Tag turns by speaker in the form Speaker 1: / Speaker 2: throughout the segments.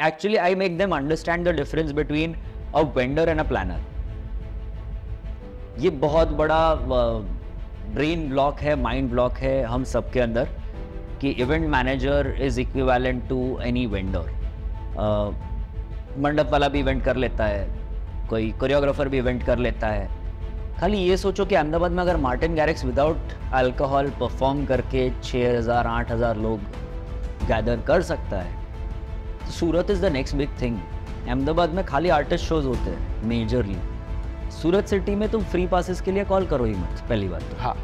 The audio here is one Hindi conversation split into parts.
Speaker 1: Actually, I make them understand the difference between a vendor and a planner. ये बहुत बड़ा ब्रेन ब्लॉक है माइंड ब्लॉक है हम सब के अंदर कि event manager is equivalent to any vendor मंडप वाला भी इवेंट कर लेता है कोई कोरियोग्राफर भी इवेंट कर लेता है खाली ये सोचो कि अहमदाबाद में अगर Martin Garrix without alcohol perform करके 6000 8000 लोग गैदर कर सकता है Surat is the next big thing Ahmedabad में खाली आर्टिस्ट शोज होते हैं मेजरली सूरत सिटी में तुम फ्री पासिस के लिए कॉल करो ही मत पहली बात तो हाँ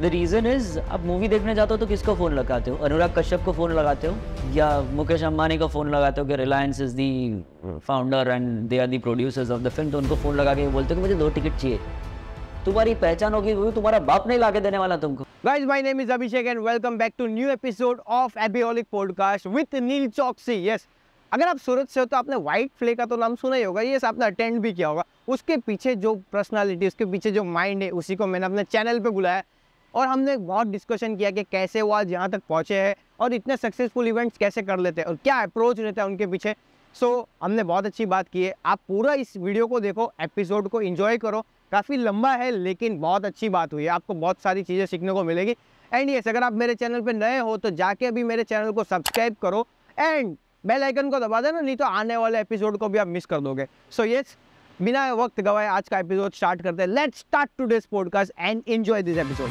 Speaker 1: द रीज़न इज आप मूवी देखने जाते हो तो किसको फ़ोन लगाते हो अनुराग कश्यप को फ़ोन लगाते हो या मुकेश अम्बानी को फ़ोन लगाते हो कि Reliance is the founder and they are the producers of the film तो उनको फ़ोन लगा के बोलते हो कि मुझे दो टिकट चाहिए तुम्हारी पहचान होगी क्योंकि तुम्हारा बाप नहीं लाके देने वाला तुमको guys my name is
Speaker 2: Abhishek and welcome back to new episode of एबियोलिक podcast with Neel Chauksey yes अगर आप सूरत से हो तो आपने व्हाइट फ्ले का तो नाम सुना ही होगा ये आपने अटेंड भी किया होगा उसके पीछे जो पर्सनालिटी उसके पीछे जो माइंड है उसी को मैंने अपने चैनल पे बुलाया और हमने बहुत डिस्कशन किया कि कैसे वो आज यहाँ तक पहुँचे हैं और इतने सक्सेसफुल इवेंट्स कैसे कर लेते हैं और क्या अप्रोच रहता है उनके पीछे सो so, हमने बहुत अच्छी बात की है आप पूरा इस वीडियो को देखो एपिसोड को इन्जॉय करो काफ़ी लंबा है लेकिन बहुत अच्छी बात हुई है आपको बहुत सारी चीज़ें सीखने को मिलेगी एंड यस अगर आप मेरे चैनल पर नए हो तो जाके अभी मेरे चैनल को सब्सक्राइब करो एंड बेल आइकन को दबा देना नहीं तो आने वाले एपिसोड को भी आप मिस कर दोगे सो so, यस yes, बिना वक्त गवाए आज का एपिसोड स्टार्ट करते हैं let's start this podcast and enjoy this episode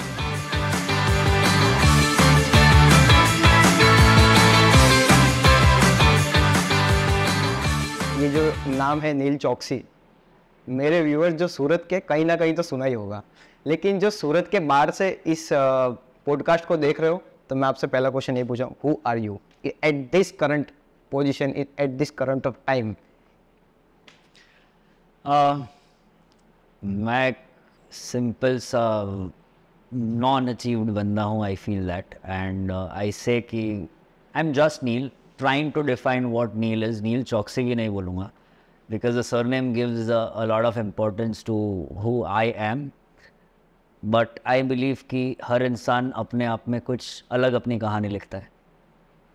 Speaker 2: ये जो नाम है नील चौकसी मेरे व्यूअर्स जो सूरत के कहीं ना कहीं तो सुना ही होगा लेकिन जो सूरत के बाहर से इस पॉडकास्ट को देख रहे हो तो मैं आपसे पहला क्वेश्चन ये पूछा who are you at this current position
Speaker 1: at this current of time मैं सिंपल सा नॉन अचीव्ड बंदा हूँ I feel that and I say कि I am just Neel trying to define what Neel is Neel Chauksey भी नहीं बोलूँगा because the surname gives a, a lot of importance to who I am. But I believe कि हर इंसान अपने आप में कुछ अलग अपनी कहानी लिखता है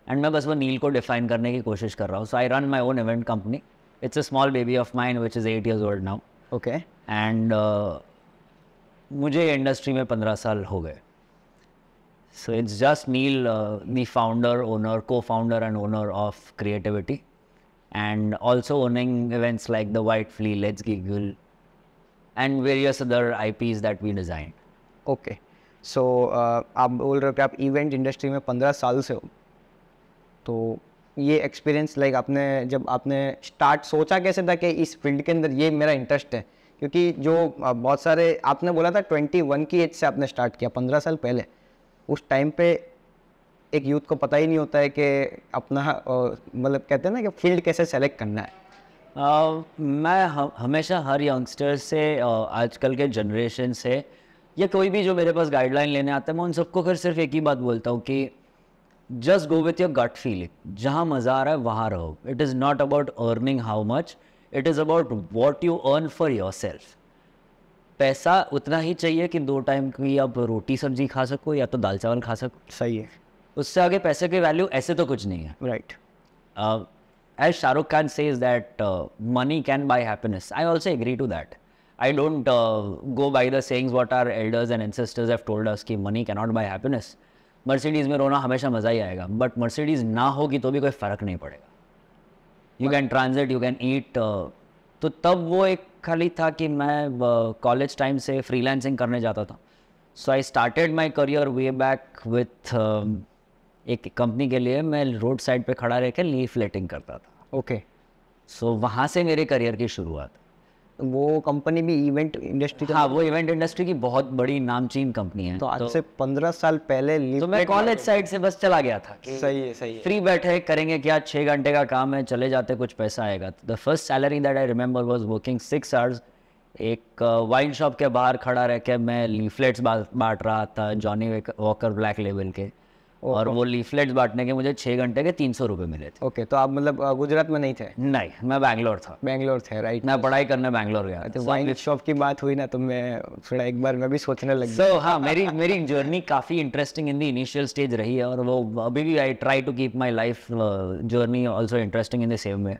Speaker 1: एंड मैं बस वो नील को डिफाइन करने की कोशिश कर रहा हूँ so I run my own event company it's a small baby of mind which is eight years old now okay and मुझे इंडस्ट्री में पंद्रह साल हो गए so it's just Neel the founder owner co founder and owner of creativity and also owning events like the White Flea, Let's Giggle, and various other IPs that we designed. Okay so uh, आप बोल रहे
Speaker 2: हो कि आप इवेंट इंडस्ट्री में पंद्रह साल से हो तो ये एक्सपीरियंस लाइक आपने जब आपने स्टार्ट सोचा कैसे था कि इस फील्ड के अंदर ये मेरा इंटरेस्ट है क्योंकि जो uh, बहुत सारे आपने बोला था ट्वेंटी वन की एज से आपने स्टार्ट किया पंद्रह साल पहले उस टाइम पे एक यूथ को पता ही नहीं होता है कि अपना मतलब कहते हैं ना कि
Speaker 1: फील्ड कैसे सेलेक्ट करना है uh, मैं हम, हमेशा हर यंगस्टर से आजकल के जनरेशन से या कोई भी जो मेरे पास गाइडलाइन लेने आता है मैं उन सबको फिर सिर्फ एक ही बात बोलता हूँ कि just go with your gut feeling जहाँ मज़ा आ रहा है वहाँ रहो it is not about earning how much it is about what you earn for yourself पैसा उतना ही चाहिए कि दो टाइम की आप रोटी सब्जी खा सको या तो दाल चावल खा सको सही है उससे आगे पैसे की वैल्यू ऐसे तो कुछ नहीं है right as Shahrukh Khan says that money can buy happiness I also agree to that I don't go by the sayings what our elders and ancestors have told us की money can not buy happiness Mercedes में रोना हमेशा मज़ा ही आएगा बट मर्सिडीज़ ना होगी तो भी कोई फ़र्क नहीं पड़ेगा you can transit you can eat तो तब वो एक खाली था कि मैं कॉलेज uh, टाइम से फ्रीलैंसिंग करने जाता था so I started my career way back with एक कंपनी के लिए मैं रोड साइड पे खड़ा रहकर लीफ लेटिंग करता था ओके सो so, वहाँ से मेरे करियर की शुरुआत वो कंपनी भी इवेंट इंडस्ट्री हाँ वो इवेंट इंडस्ट्री की बहुत बड़ी नामचीन कंपनी है तो आज तो, से पंद्रह साल पहले तो मैं कॉलेज साइड से बस चला गया था कि सही है सही है फ्री बैठे करेंगे क्या छः घंटे का काम है चले जाते कुछ पैसा आएगा the first salary that I remember was working six hours एक वाइन uh, शॉप के बाहर खड़ा रह के मैं लीफलेट्स बांट रहा था जॉनी वॉकर ब्लैक लेवल के और वो लीफलेट्स बांटने के मुझे छः घंटे के तीन सौ रुपये मिले थे ओके तो आप मतलब गुजरात में नहीं थे नहीं मैं बैंगलोर था बैंगलोर थे राइट मैं पढ़ाई करने बैंगलोर गया तो वाइन शॉप की
Speaker 2: बात हुई ना तो मैं थोड़ा एक बार मैं भी सोचने लग सो so,
Speaker 1: हाँ मेरी मेरी जर्नी काफ़ी interesting in the initial stage रही है और वो अभी भी I try to keep my life journey also interesting in the same way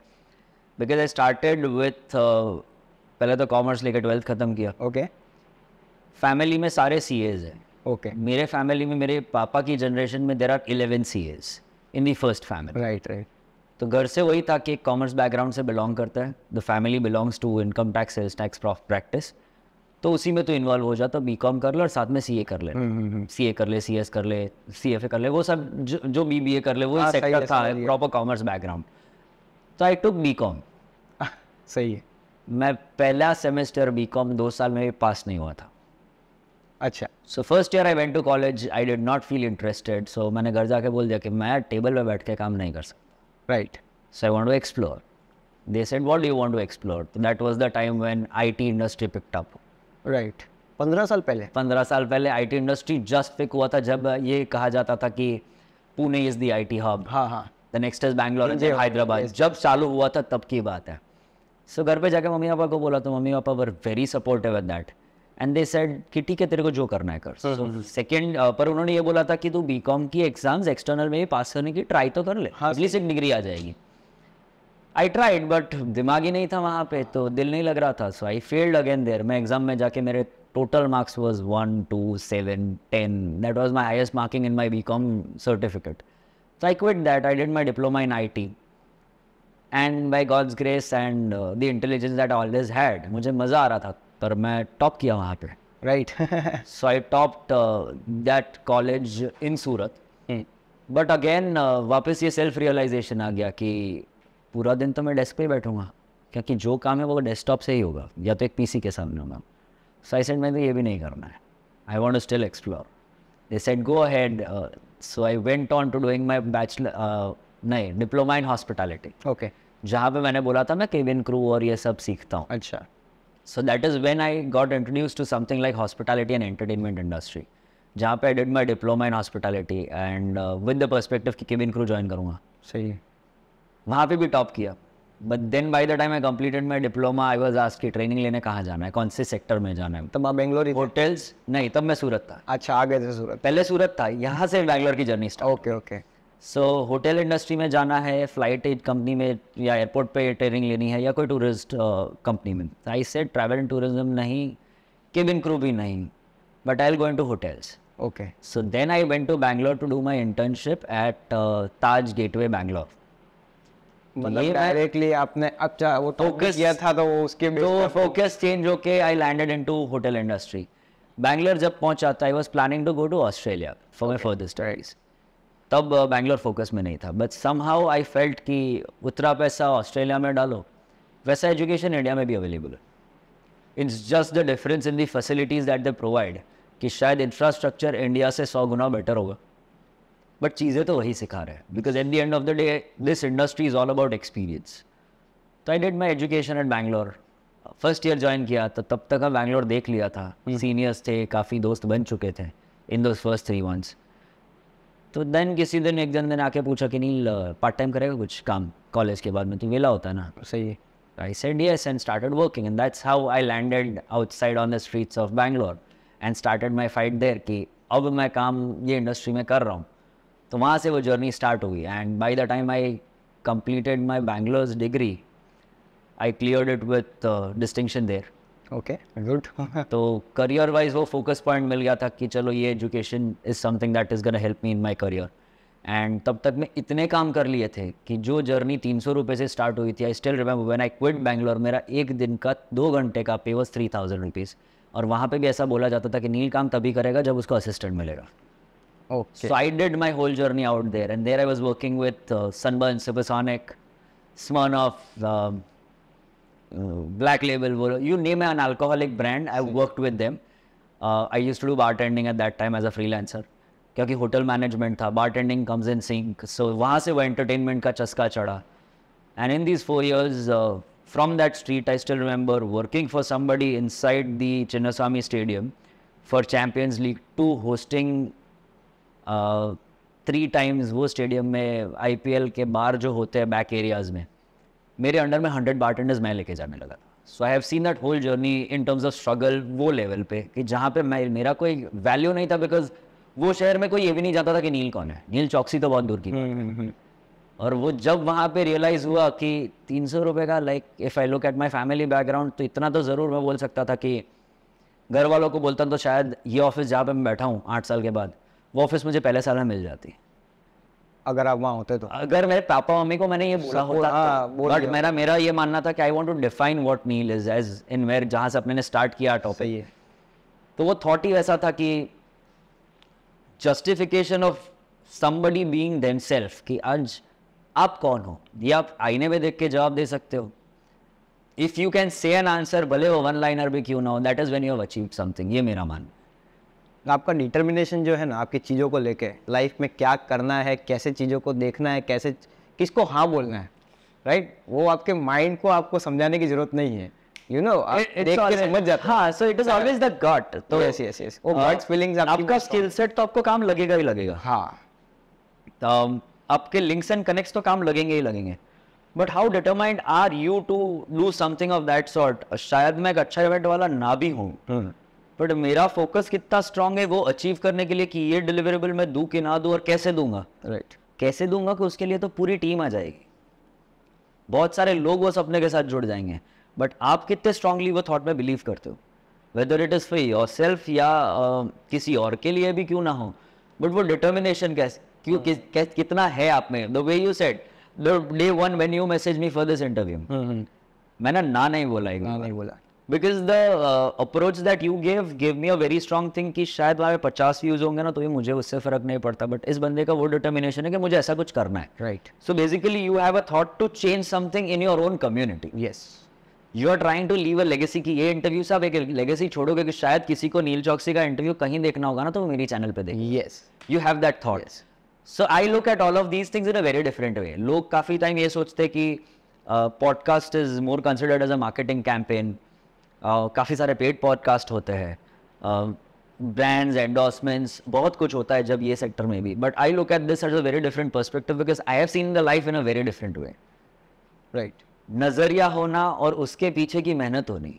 Speaker 1: because I started with पहले तो कॉमर्स लेकर ट्वेल्थ ख़त्म किया ओके फैमिली में सारे सी एज हैं ओके मेरे फैमिली में मेरे पापा की जनरेशन में there are eleven CAs in the first family right right तो घर से वही था कि कॉमर्स बैकग्राउंड से बिलोंग करता है the family belongs to income tax sales tax prof practice तो उसी में तो इन्वॉल्व हो जाता बी कॉम कर ले और साथ में सी ए कर ले सी हम्म, ए हम्म, हम्म। कर ले सी एस कर ले सी एफ ए कर ले वो सब जो, जो बी बी ए कर ले वो हाँ, सेक्टर था प्रॉपर कॉमर्स बैकग्राउंड तो आई टुक बी कॉम सही है मैं पहला सेमेस्टर बी कॉम दो साल में पास नहीं हुआ था अच्छा so first year I went to college I did not feel interested so मैंने घर जाके बोल दिया कि मैं टेबल पर बैठ के काम नहीं कर सकता right so I want to explore they said what you want to explore that was the time when I T industry picked up right पंद्रह साल पहले पंद्रह साल पहले आई टी इंडस्ट्री जस्ट पिक हुआ था जब ये कहा जाता था कि Pune is the I T hub हाँ हाँ the next is Bangalore is Hyderabad जब चालू हुआ था तब की बात है सो so, घर पे जाके मम्मी पापा को बोला तो मम्मी पापा were very supportive at that and they said कि ठीक है तेरे को जो करना है कर second so, hmm, hmm. uh, पर उन्होंने ये बोला था कि तू बी की एग्जाम्स एक्सटर्नल में पास करने की ट्राई तो कर ले एटलीस्ट हाँ एक डिग्री आ जाएगी आई ट्राइड बट दिमाग ही नहीं था वहाँ पे तो दिल नहीं लग रहा था so I failed again there मैं एग्जाम में जाके मेरे total marks was one two seven ten that was my highest marking in my B com certificate so I quit that I डेंट my diploma in I T and by God's grace and the intelligence that always had मुझे मज़ा आ रहा था पर मैं टॉप किया वहाँ पे right so I top that college in Surat but again वापस ये सेल्फ रियलाइजेशन आ गया कि पूरा दिन तो मैं डेस्क पे बैठूंगा क्योंकि जो काम है वो डेस्कटॉप से ही होगा या तो एक पीसी के सामने होगा सो आई सेड मैं तो ये भी नहीं करना है I want to still explore they said go ahead so I went on to doing my bachelor नहीं डिप्लोमा इन हॉस्पिटैलिटी ओके जहाँ पे मैंने बोला था मैं केविन क्रू और ये सब सीखता हूँ अच्छा so that is when I got introduce to something like hospitality and entertainment industry जहाँ पे I did my diploma in hospitality and with the perspective कि केबिन क्रू ज्वाइन करूँगा सही वहाँ पे भी टॉप किया but then by the time I completed my diploma I was आज की ट्रेनिंग लेने कहाँ जाना है कौन से सेक्टर में जाना है तब आप बेंगलोर होटल्स नहीं तब मैं सूरत था अच्छा आ गए थे सूरत पहले सूरत था यहाँ से बैंगलोर की journey start okay okay so hotel industry में जाना है फ्लाइट कंपनी में या एयरपोर्ट पे ट्रेनिंग लेनी है या कोई टूरिस्ट कंपनी uh, में I said travel and tourism नहीं केबिन क्रू भी नहीं बट आई एल going to hotels okay so then I went to Bangalore to do my internship at Taj gateway Bangalore directly आपने अच्छा वो फोकस तो किया था तो उसके तो फोकस चेंज होके I landed into hotel industry Bangalore जब पहुंचा था I was planning to go to Australia for my further studies तब बैंगलोर फोकस में नहीं था but somehow I felt कि उतना पैसा ऑस्ट्रेलिया में डालो वैसा एजुकेशन इंडिया में भी अवेलेबल है it's just the difference in the facilities that they provide कि शायद इंफ्रास्ट्रक्चर इंडिया से सौ गुना बेटर होगा बट चीज़ें तो वही सिखा रहे हैं because at the end of the day this industry is all about experience तो I did my education at Bangalore first year join किया तो तब तक हम बैंगलोर देख लिया था सीनियर्स हम्म। थे काफ़ी दोस्त बन चुके थे in those first three months तो देन किसी दिन एक जन दिन आके पूछा कि नील पार्ट टाइम करेगा कुछ काम कॉलेज के बाद में तो वेला होता ना तो सही I said yes and started working and that's how I landed outside on the streets of Bangalore and started my fight fight कि अब मैं काम ये इंडस्ट्री में कर रहा हूँ तो वहाँ से वो जर्नी स्टार्ट हुई and by the time I completed my Bangalore degree I clear it with distinction there okay good तो करियर वाइज वो फोकस पॉइंट मिल गया था कि चलो ये education is something that is gonna help me in my career and तब तक मैं इतने काम कर लिए थे कि जो जर्नी तीन सौ रुपये से स्टार्ट हुई थी I still remember when I quit Bangalore मेरा एक दिन का दो घंटे का पे वॉज थ्री थाउजेंड रुपीज़ और वहाँ पे भी ऐसा बोला जाता था कि नील काम तभी करेगा जब उसको असिस्टेंट मिलेगा so I did my whole journey out there and there I was working with Sunburn Supersonic some of black label बोलो you name an alcoholic brand I worked with them I use to bartending at that time as a freelancer क्योंकि होटल मैनेजमेंट था bartending comes in sync so वहाँ से वो एंटरटेनमेंट का चस्का चढ़ा and in these four years from that street I still remember working for somebody inside the Chinnaswamy stadium for champions league to hosting three times वो स्टेडियम में आई पी एल के बार जो होते हैं बैक एरियाज़ में मेरे अंडर में हंड्रेड बार्टेंडर्स मैं लेके जाने लगा था so I have seen that whole journey in terms of struggle वो लेवल पे कि जहाँ पे मैं मेरा कोई वैल्यू नहीं था बिकॉज वो शहर में कोई ये भी नहीं जाता था कि नील कौन है नील चौकसी तो बहुत दूर की हम्म, हम्म, हम्म। और वो जब वहाँ पे रियलाइज़ हुआ कि तीन सौ रुपये का like if I look at my family background तो इतना तो ज़रूर मैं बोल सकता था कि घर वालों को बोलता तो शायद ये ऑफिस जहाँ पे मैं बैठा हूँ आठ साल के बाद वो ऑफिस मुझे पहले साल में मिल जाती अगर आप वहाँ होते तो अगर मेरे पापा मम्मी को मैंने ये बोला होता तो। हाँ, तो, बट मेरा मेरा ये मानना था कि I want to define what Neel is as in where जहाँ से अपने स्टार्ट किया टॉपिक तो वो थॉट ही वैसा था कि justification of somebody being being self कि आज आप कौन हो ये आप आईने में देख के जवाब दे सकते हो if you can say an answer भले वो वन लाइनर भी क्यों ना हो that is when you have achieve something ये मेरा मानना आपका डिटर्मिनेशन जो है ना आपकी चीज़ों को लेके
Speaker 2: लाइफ में क्या करना है कैसे चीज़ों को देखना है कैसे किसको हाँ बोलना है राइट वो आपके माइंड को आपको समझाने की जरूरत नहीं है यू नो समझ जाता so
Speaker 1: it is always the gut तो वो फीलिंग्स आपका स्किल सेट तो आपको काम लगेगा ही लगेगा हाँ तो um, आपके लिंक्स एंड कनेक्ट्स तो काम लगेंगे ही लगेंगे but how determined are you to do something of that sort शायद मैं एक अच्छा इवेंट वाला ना भी हूँ बट मेरा फोकस कितना स्ट्रांग है वो अचीव करने के लिए कि ये डिलीवरेबल मैं दू कि ना दू और कैसे दूंगा राइट right. कैसे दूंगा कि उसके लिए तो पूरी टीम आ जाएगी बहुत सारे लोग वो सपने के साथ जुड़ जाएंगे बट आप कितने स्ट्रांगली वो थॉट में बिलीव करते हो whether it is for yourself या आ, uh, किसी और के लिए भी क्यों ना हो बट वो डिटर्मिनेशन कैसे क्यों कि, हाँ। कि, कितना है आप में the way you set the day one when you message me for this interview मैंने ना नहीं बोला ना नहीं बोला because the approach that you gave give me a very strong thing कि शायद वहाँ पे पचास व्यूज होंगे ना तो ये मुझे उससे फर्क नहीं पड़ता बट इस बंदे का वो डिटर्मिनेशन है कि मुझे ऐसा कुछ करना है right so basically you have a thought to change something in your own community yes you are trying to leave a legacy की ये इंटरव्यू से आप एक लेगेसी छोड़ोगे कि शायद किसी को नील चौकसी का इंटरव्यू कहीं देखना होगा ना तो वो मेरी चैनल पर देखिए yes you have that thought so I look at all of these things in a very different way लोग काफ़ी टाइम ये सोचते कि podcast is more considered as a marketing campaign काफ़ी सारे पेड पॉडकास्ट होते हैं ब्रांड्स एंडोसमेंट्स बहुत कुछ होता है जब ये सेक्टर में भी but I look at this at a very different perspective because I have seen the life in a very different way right नज़रिया होना और उसके पीछे की मेहनत होनी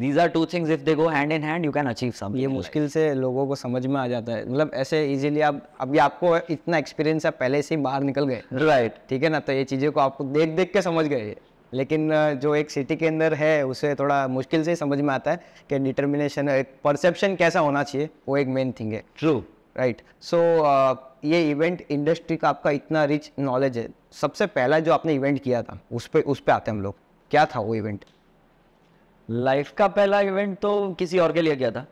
Speaker 1: these are two things if they go hand in hand you can achieve some ये मुश्किल से लोगों को समझ में आ जाता है मतलब ऐसे इजीली आप अभी
Speaker 2: आपको इतना एक्सपीरियंस है पहले से ही बाहर निकल गए राइट right. ठीक है ना तो ये चीज़ें को आपको देख देख के समझ गए लेकिन जो एक सिटी के अंदर है उसे थोड़ा मुश्किल से समझ में आता है कि डिटर्मिनेशन एक परसेप्शन कैसा होना चाहिए वो एक मेन थिंग है ट्रू राइट सो ये इवेंट इंडस्ट्री का आपका इतना रिच नॉलेज है सबसे पहला जो आपने इवेंट किया था
Speaker 1: उस पर उस पर आते हम लोग क्या था वो इवेंट लाइफ का पहला इवेंट तो किसी और के लिए किया था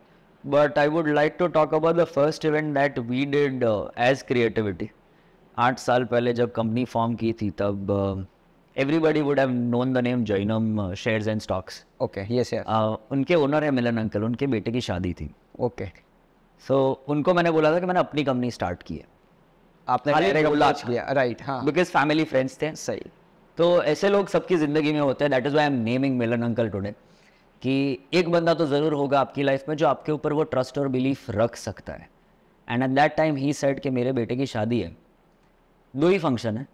Speaker 1: but I would like to talk about the first event that we did as Creativity आठ साल पहले जब कंपनी फॉर्म की थी तब uh, everybody would have known the name Jainam uh, Shares and Stocks. Okay, yes, yes. Uh, उनके ओनर है मिलन अंकल उनके बेटे की शादी थी ओके सो so, उनको मैंने बोला था कि मैंने अपनी कंपनी स्टार्ट की है आपने राइट बिकॉज फैमिली फ्रेंड्स थे सही तो ऐसे लोग सबकी ज़िंदगी में होते हैं that is why I'm naming Milan uncle today कि एक बंदा तो ज़रूर होगा आपकी लाइफ में जो आपके ऊपर वो ट्रस्ट और बिलीफ रख सकता है एंड एट दैट टाइम ही सेट कि मेरे बेटे की शादी है दो ही फंक्शन है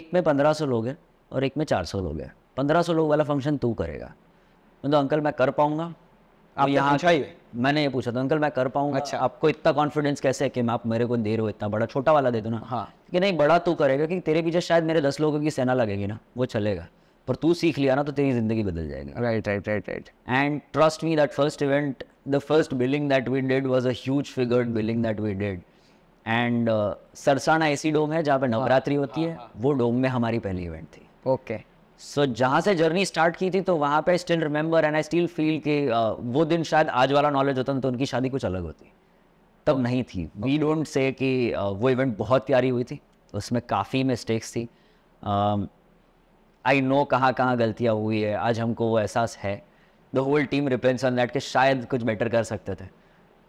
Speaker 1: एक में पंद्रह सौ लोग हैं और एक में चार सौ लोग हैं पंद्रह सौ लोग वाला फंक्शन तू करेगा तो अंकल मैं कर पाऊँगा तो आप यहाँ मैंने ये पूछा था अंकल मैं कर पाऊंगा अच्छा आपको इतना कॉन्फिडेंस कैसे है कि मैं आप मेरे को दे रहे हो इतना बड़ा छोटा वाला दे दो ना हाँ कि नहीं बड़ा तू करेगा कि तेरे पीछे शायद मेरे दस लोगों की सेना लगेगी ना वो चलेगा पर तू सीख लिया ना तो तेरी जिंदगी बदल जाएगी right right right right and trust me that first event the first billing that we did was as figure billing that we did and Sarsana AC dome है जहाँ पे हाँ। नवरात्रि होती हाँ, है हाँ। वो डोम में हमारी पहली इवेंट थी ओके सो जहाँ से जर्नी स्टार्ट की थी तो वहाँ पे still remember and I still feel कि वो दिन शायद आज वाला नॉलेज होता तो उनकी शादी कुछ अलग होती तब नहीं थी वी डोंट से कि वो इवेंट बहुत प्यारी हुई थी उसमें काफ़ी मिस्टेक्स थी आई नो कहाँ कहाँ गलतियाँ हुई है आज हमको वो एहसास है the whole team repents on that के शायद कुछ बेटर कर सकते थे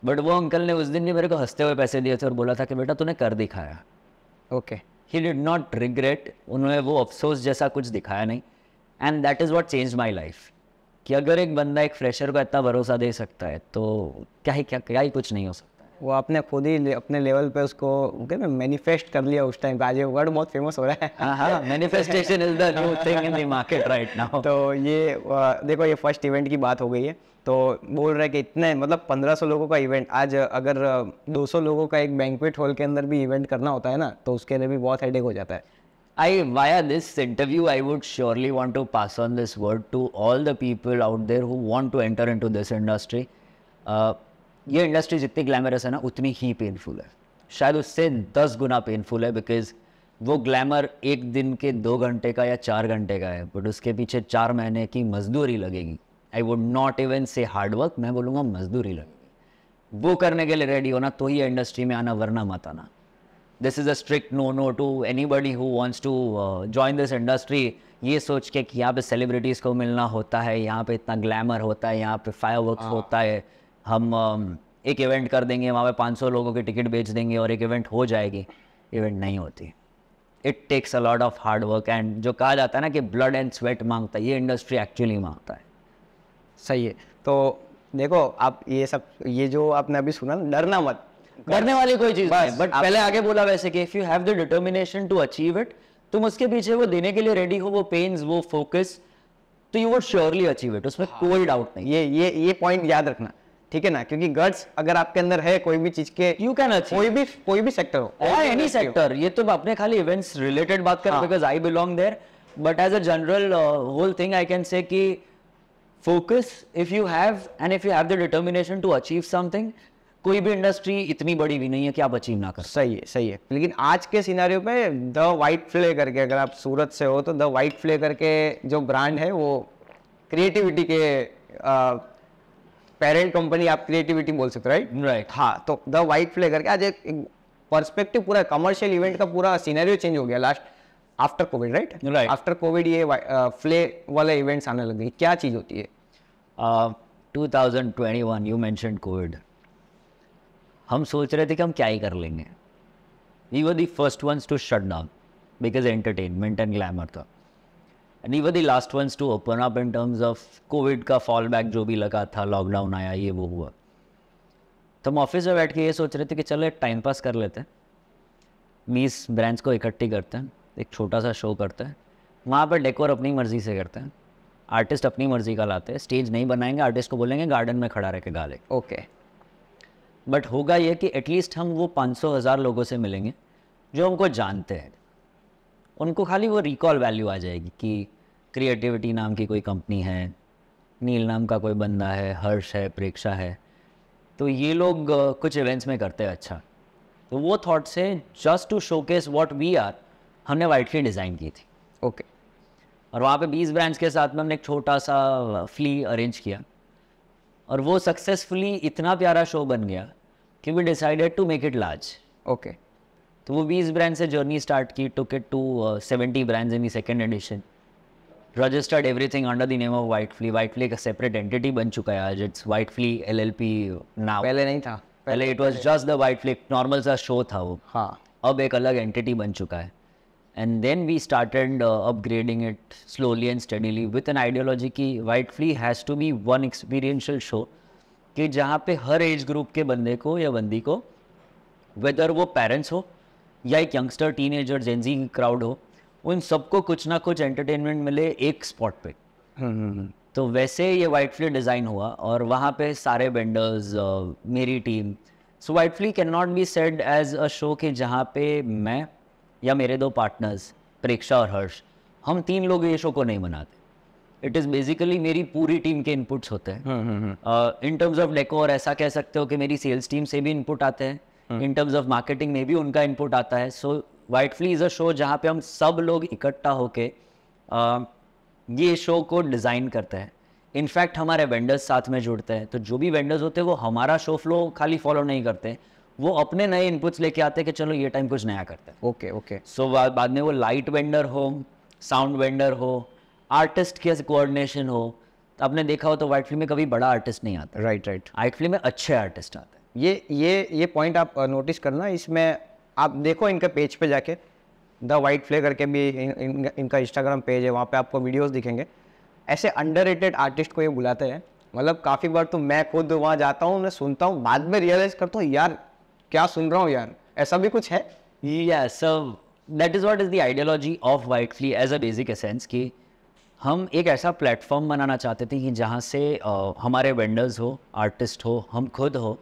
Speaker 1: बट वो अंकल ने उस दिन भी मेरे को हंसते हुए पैसे दिए थे और बोला था कि बेटा तूने कर दिखाया okay okay. He did not regret उन्होंने वो अफसोस जैसा कुछ दिखाया नहीं and that is what change my life कि अगर एक बंदा एक फ्रेशर को इतना भरोसा दे सकता है तो क्या ही क्या क्या ही कुछ नहीं हो सकता
Speaker 2: वो आपने खुद ही अपने लेवल पे उसको मैनिफेस्ट कर लिया उस टाइम आज ये वर्ड बहुत फेमस हो रहा है manifestation is the new thing in the market right now तो ये देखो ये फर्स्ट इवेंट की बात हो गई है तो बोल रहे कि इतने मतलब 1500 लोगों का इवेंट आज अगर 200 लोगों का एक बैंकवेट हॉल के अंदर भी इवेंट करना होता है ना तो उसके लिए भी बहुत हेडेक हो जाता है
Speaker 1: I via this interview I would surely want to pass on this word to all the people out there who want into this industry ये इंडस्ट्री जितनी ग्लैमरस है ना उतनी ही पेनफुल है शायद उससे दस गुना पेनफुल है बिकॉज वो ग्लैमर एक दिन के दो घंटे का या चार घंटे का है बट उसके पीछे चार महीने की मजदूरी लगेगी I would not even say hard work मैं बोलूँगा मजदूरी लगेगी वो करने के लिए रेडी होना तो ही इंडस्ट्री में आना वरना मत आना this is a strict no no to anybody who wants to join this industry ये सोच के कि यहाँ पे सेलिब्रिटीज़ को मिलना होता है यहाँ पे इतना ग्लैमर होता है यहाँ पे फायर हाँ। होता है हम एक इवेंट कर देंगे वहाँ पे 500 लोगों की टिकट बेच देंगे और एक इवेंट हो जाएगी इवेंट नहीं होती it takes a lot of hard work and जो कहा जाता है ना कि ब्लड एंड स्वेट मांगता है ये इंडस्ट्री एक्चुअली मांगता है सही है तो देखो
Speaker 2: आप ये सब ये जो आपने अभी सुना डरना मत डरने वाली कोई चीज़ नहीं बट पहले आगे
Speaker 1: बोला वैसे कि if you have the determination to achieve it तुम उसके पीछे वो देने के लिए रेडी हो वो पेन्स वो फोकस तो you would surely achieve it उसमें हाँ। कोई डाउट नहीं ये ये ये पॉइंट याद रखना
Speaker 2: ठीक है ना क्योंकि गट्स अगर आपके अंदर है कोई भी चीज के यू कैन अच्छी कोई भी कोई भी सेक्टर हो एनी सेक्टर
Speaker 1: ये तो आपने खाली इवेंट्स रिलेटेड बात कर because I belong there but as a general whole thing I can say कि focus if you have and if you have the determination to achieve something कोई भी इंडस्ट्री इतनी बड़ी भी नहीं है कि आप अचीव ना कर सही है सही
Speaker 2: है लेकिन आज के सिनारियों पे द वाइट फ्ले करके अगर आप सूरत से हो तो द वाइट फ्ले करके जो ब्रांड है वो क्रिएटिविटी के आ, uh, पेरेंट कंपनी आप क्रिएटिविटी बोल सकते राइट राइट हाँ तो द वाइट फ्लैग करके आज एक परस्पेक्टिव पूरा कमर्शियल इवेंट का पूरा सीनरियो चेंज हो गया last after covid right right after covid ये
Speaker 1: फ्ले uh, वाले इवेंट्स आने लग गए क्या चीज़ होती है two thousand twenty one you mention covid हम सोच रहे थे कि हम क्या ही कर लेंगे we were the first ones to shut down because entertainment and glamour था and even the last ones to open up in terms of covid का फॉल बैक जो भी लगा था लॉकडाउन आया ये वो हुआ तो हम ऑफिस में बैठ के ये सोच रहे थे कि चलो एक टाइम पास कर लेते हैं मीस ब्रांच को इकट्ठी करते हैं एक छोटा सा शो करते हैं वहाँ पर डेकोर अपनी मर्ज़ी से करते हैं आर्टिस्ट अपनी मर्ज़ी का लाते हैं स्टेज नहीं बनाएंगे आर्टिस्ट को बोलेंगे गार्डन में खड़ा रह के गा ले ओके बट होगा ये कि एटलीस्ट हम वो पाँच सौ हज़ार लोगों से मिलेंगे जो हमको जानते हैं उनको खाली वो रिकॉल वैल्यू आ जाएगी कि क्रिएटिविटी नाम की कोई कंपनी है नील नाम का कोई बंदा है हर्ष है प्रेक्षा है तो ये लोग कुछ इवेंट्स में करते हैं अच्छा तो वो थॉट से just to showcase what we are हमने वाइटली डिज़ाइन की थी ओके okay. और वहाँ पे बीस ब्रांच के साथ में हमने एक छोटा सा फ्ली अरेंज किया और वो सक्सेसफुली इतना प्यारा शो बन गया कि we decided to make it large okay तो वो बीस ब्रांड से जर्नी स्टार्ट की to it to seventy brands in second edition registered everything under the name of White Flea White Flea का सेपरेट एंटिटी बन चुका है आज इट्स वाइट फ्ली एल एल पी ना पहले नहीं था पहले it was just the White Flea normal सा शो था वो हाँ अब एक अलग एंटिटी बन चुका है and then we started upgrading it slowly and steadily with an ideology की White Flea has to be one experiential show कि जहाँ पे हर एज ग्रुप के बंदे को या बंदी को वेदर वो पेरेंट्स हो या एक youngster teenager Gen Z crowd हो उन सबको कुछ ना कुछ एंटरटेनमेंट मिले एक स्पॉट पे हम्म, हम्म, हम्म। तो वैसे ये वाइट फ्ली डिज़ाइन हुआ और वहाँ पे सारे बेंडर्स मेरी team so White Flea can not be said as a show कि जहाँ पे मैं या मेरे दो पार्टनर्स प्रेक्षा और हर्ष हम तीन लोग ये शो को नहीं बनाते इट इज़ बेसिकली मेरी पूरी टीम के इनपुट्स होते हैं इन टर्म्स ऑफ और ऐसा कह सकते हो कि मेरी सेल्स टीम से भी इनपुट आते हैं इन टर्म्स ऑफ मार्केटिंग में भी उनका इनपुट आता है so White Flea is a show जहाँ पे हम सब लोग इकट्ठा होके ये शो को डिज़ाइन करते हैं इनफैक्ट हमारे वेंडर्स साथ में जुड़ते हैं तो जो भी वेंडर्स होते हैं वो हमारा शो फ्लो खाली फॉलो नहीं करते वो अपने नए इनपुट्स लेके आते हैं कि चलो ये टाइम कुछ नया करते हैं ओके ओके सो बाद में वो लाइट वेंडर हो साउंड वेंडर हो आर्टिस्ट के कोऑर्डिनेशन हो आपने देखा हो तो वाइट फिल्म में कभी बड़ा आर्टिस्ट नहीं आता राइट राइट वाइट फिल्म में अच्छे आर्टिस्ट आते हैं ये ये ये पॉइंट आप नोटिस uh, करना इसमें आप
Speaker 2: देखो इनके पेज पे जाके द वाइट फ्ले करके भी इन, इन, इनका इंस्टाग्राम पेज है वहाँ पे आपको वीडियोस दिखेंगे ऐसे अंडर आर्टिस्ट को ये बुलाते हैं मतलब काफ़ी बार तो मैं खुद वहाँ जाता हूँ मैं सुनता हूँ बाद में रियलाइज़ करता हूँ यार क्या सुन रहा हूँ यार ऐसा भी कुछ है
Speaker 1: that is what is the ideology of White Flea as a basic sense कि हम एक ऐसा प्लेटफॉर्म बनाना चाहते थे कि जहाँ से आ, uh, हमारे वेंडर्स हो आर्टिस्ट हो हम खुद हो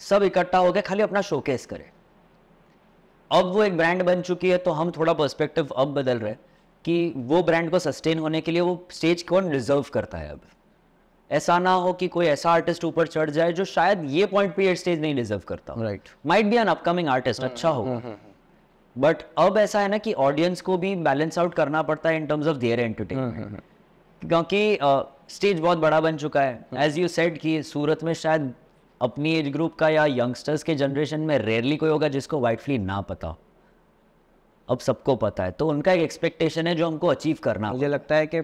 Speaker 1: सब इकट्ठा हो गया खाली अपना शोकेस करें अब वो एक ब्रांड बन चुकी है तो हम थोड़ा पर्सपेक्टिव अब बदल रहे हैं कि वो ब्रांड को सस्टेन होने के लिए वो स्टेज कौन रिजर्व करता है अब ऐसा ना हो कि कोई ऐसा आर्टिस्ट ऊपर चढ़ जाए जो शायद ये पॉइंट पे ये स्टेज नहीं डिजर्व करता right might be an upcoming artist अच्छा हो बट हम्म, हम्म, हम्म। अब ऐसा है ना कि ऑडियंस को भी बैलेंस आउट करना पड़ता है in terms of their entertainment क्योंकि स्टेज बहुत बड़ा बन चुका है एज यू सेड कि सूरत में शायद अपनी एज ग्रुप का या यंगस्टर्स के जनरेशन में रेयरली कोई होगा जिसको वाइट फ्ली ना पता हो अब सबको पता है तो उनका एक एक्सपेक्टेशन है जो हमको अचीव करना मुझे
Speaker 2: लगता है कि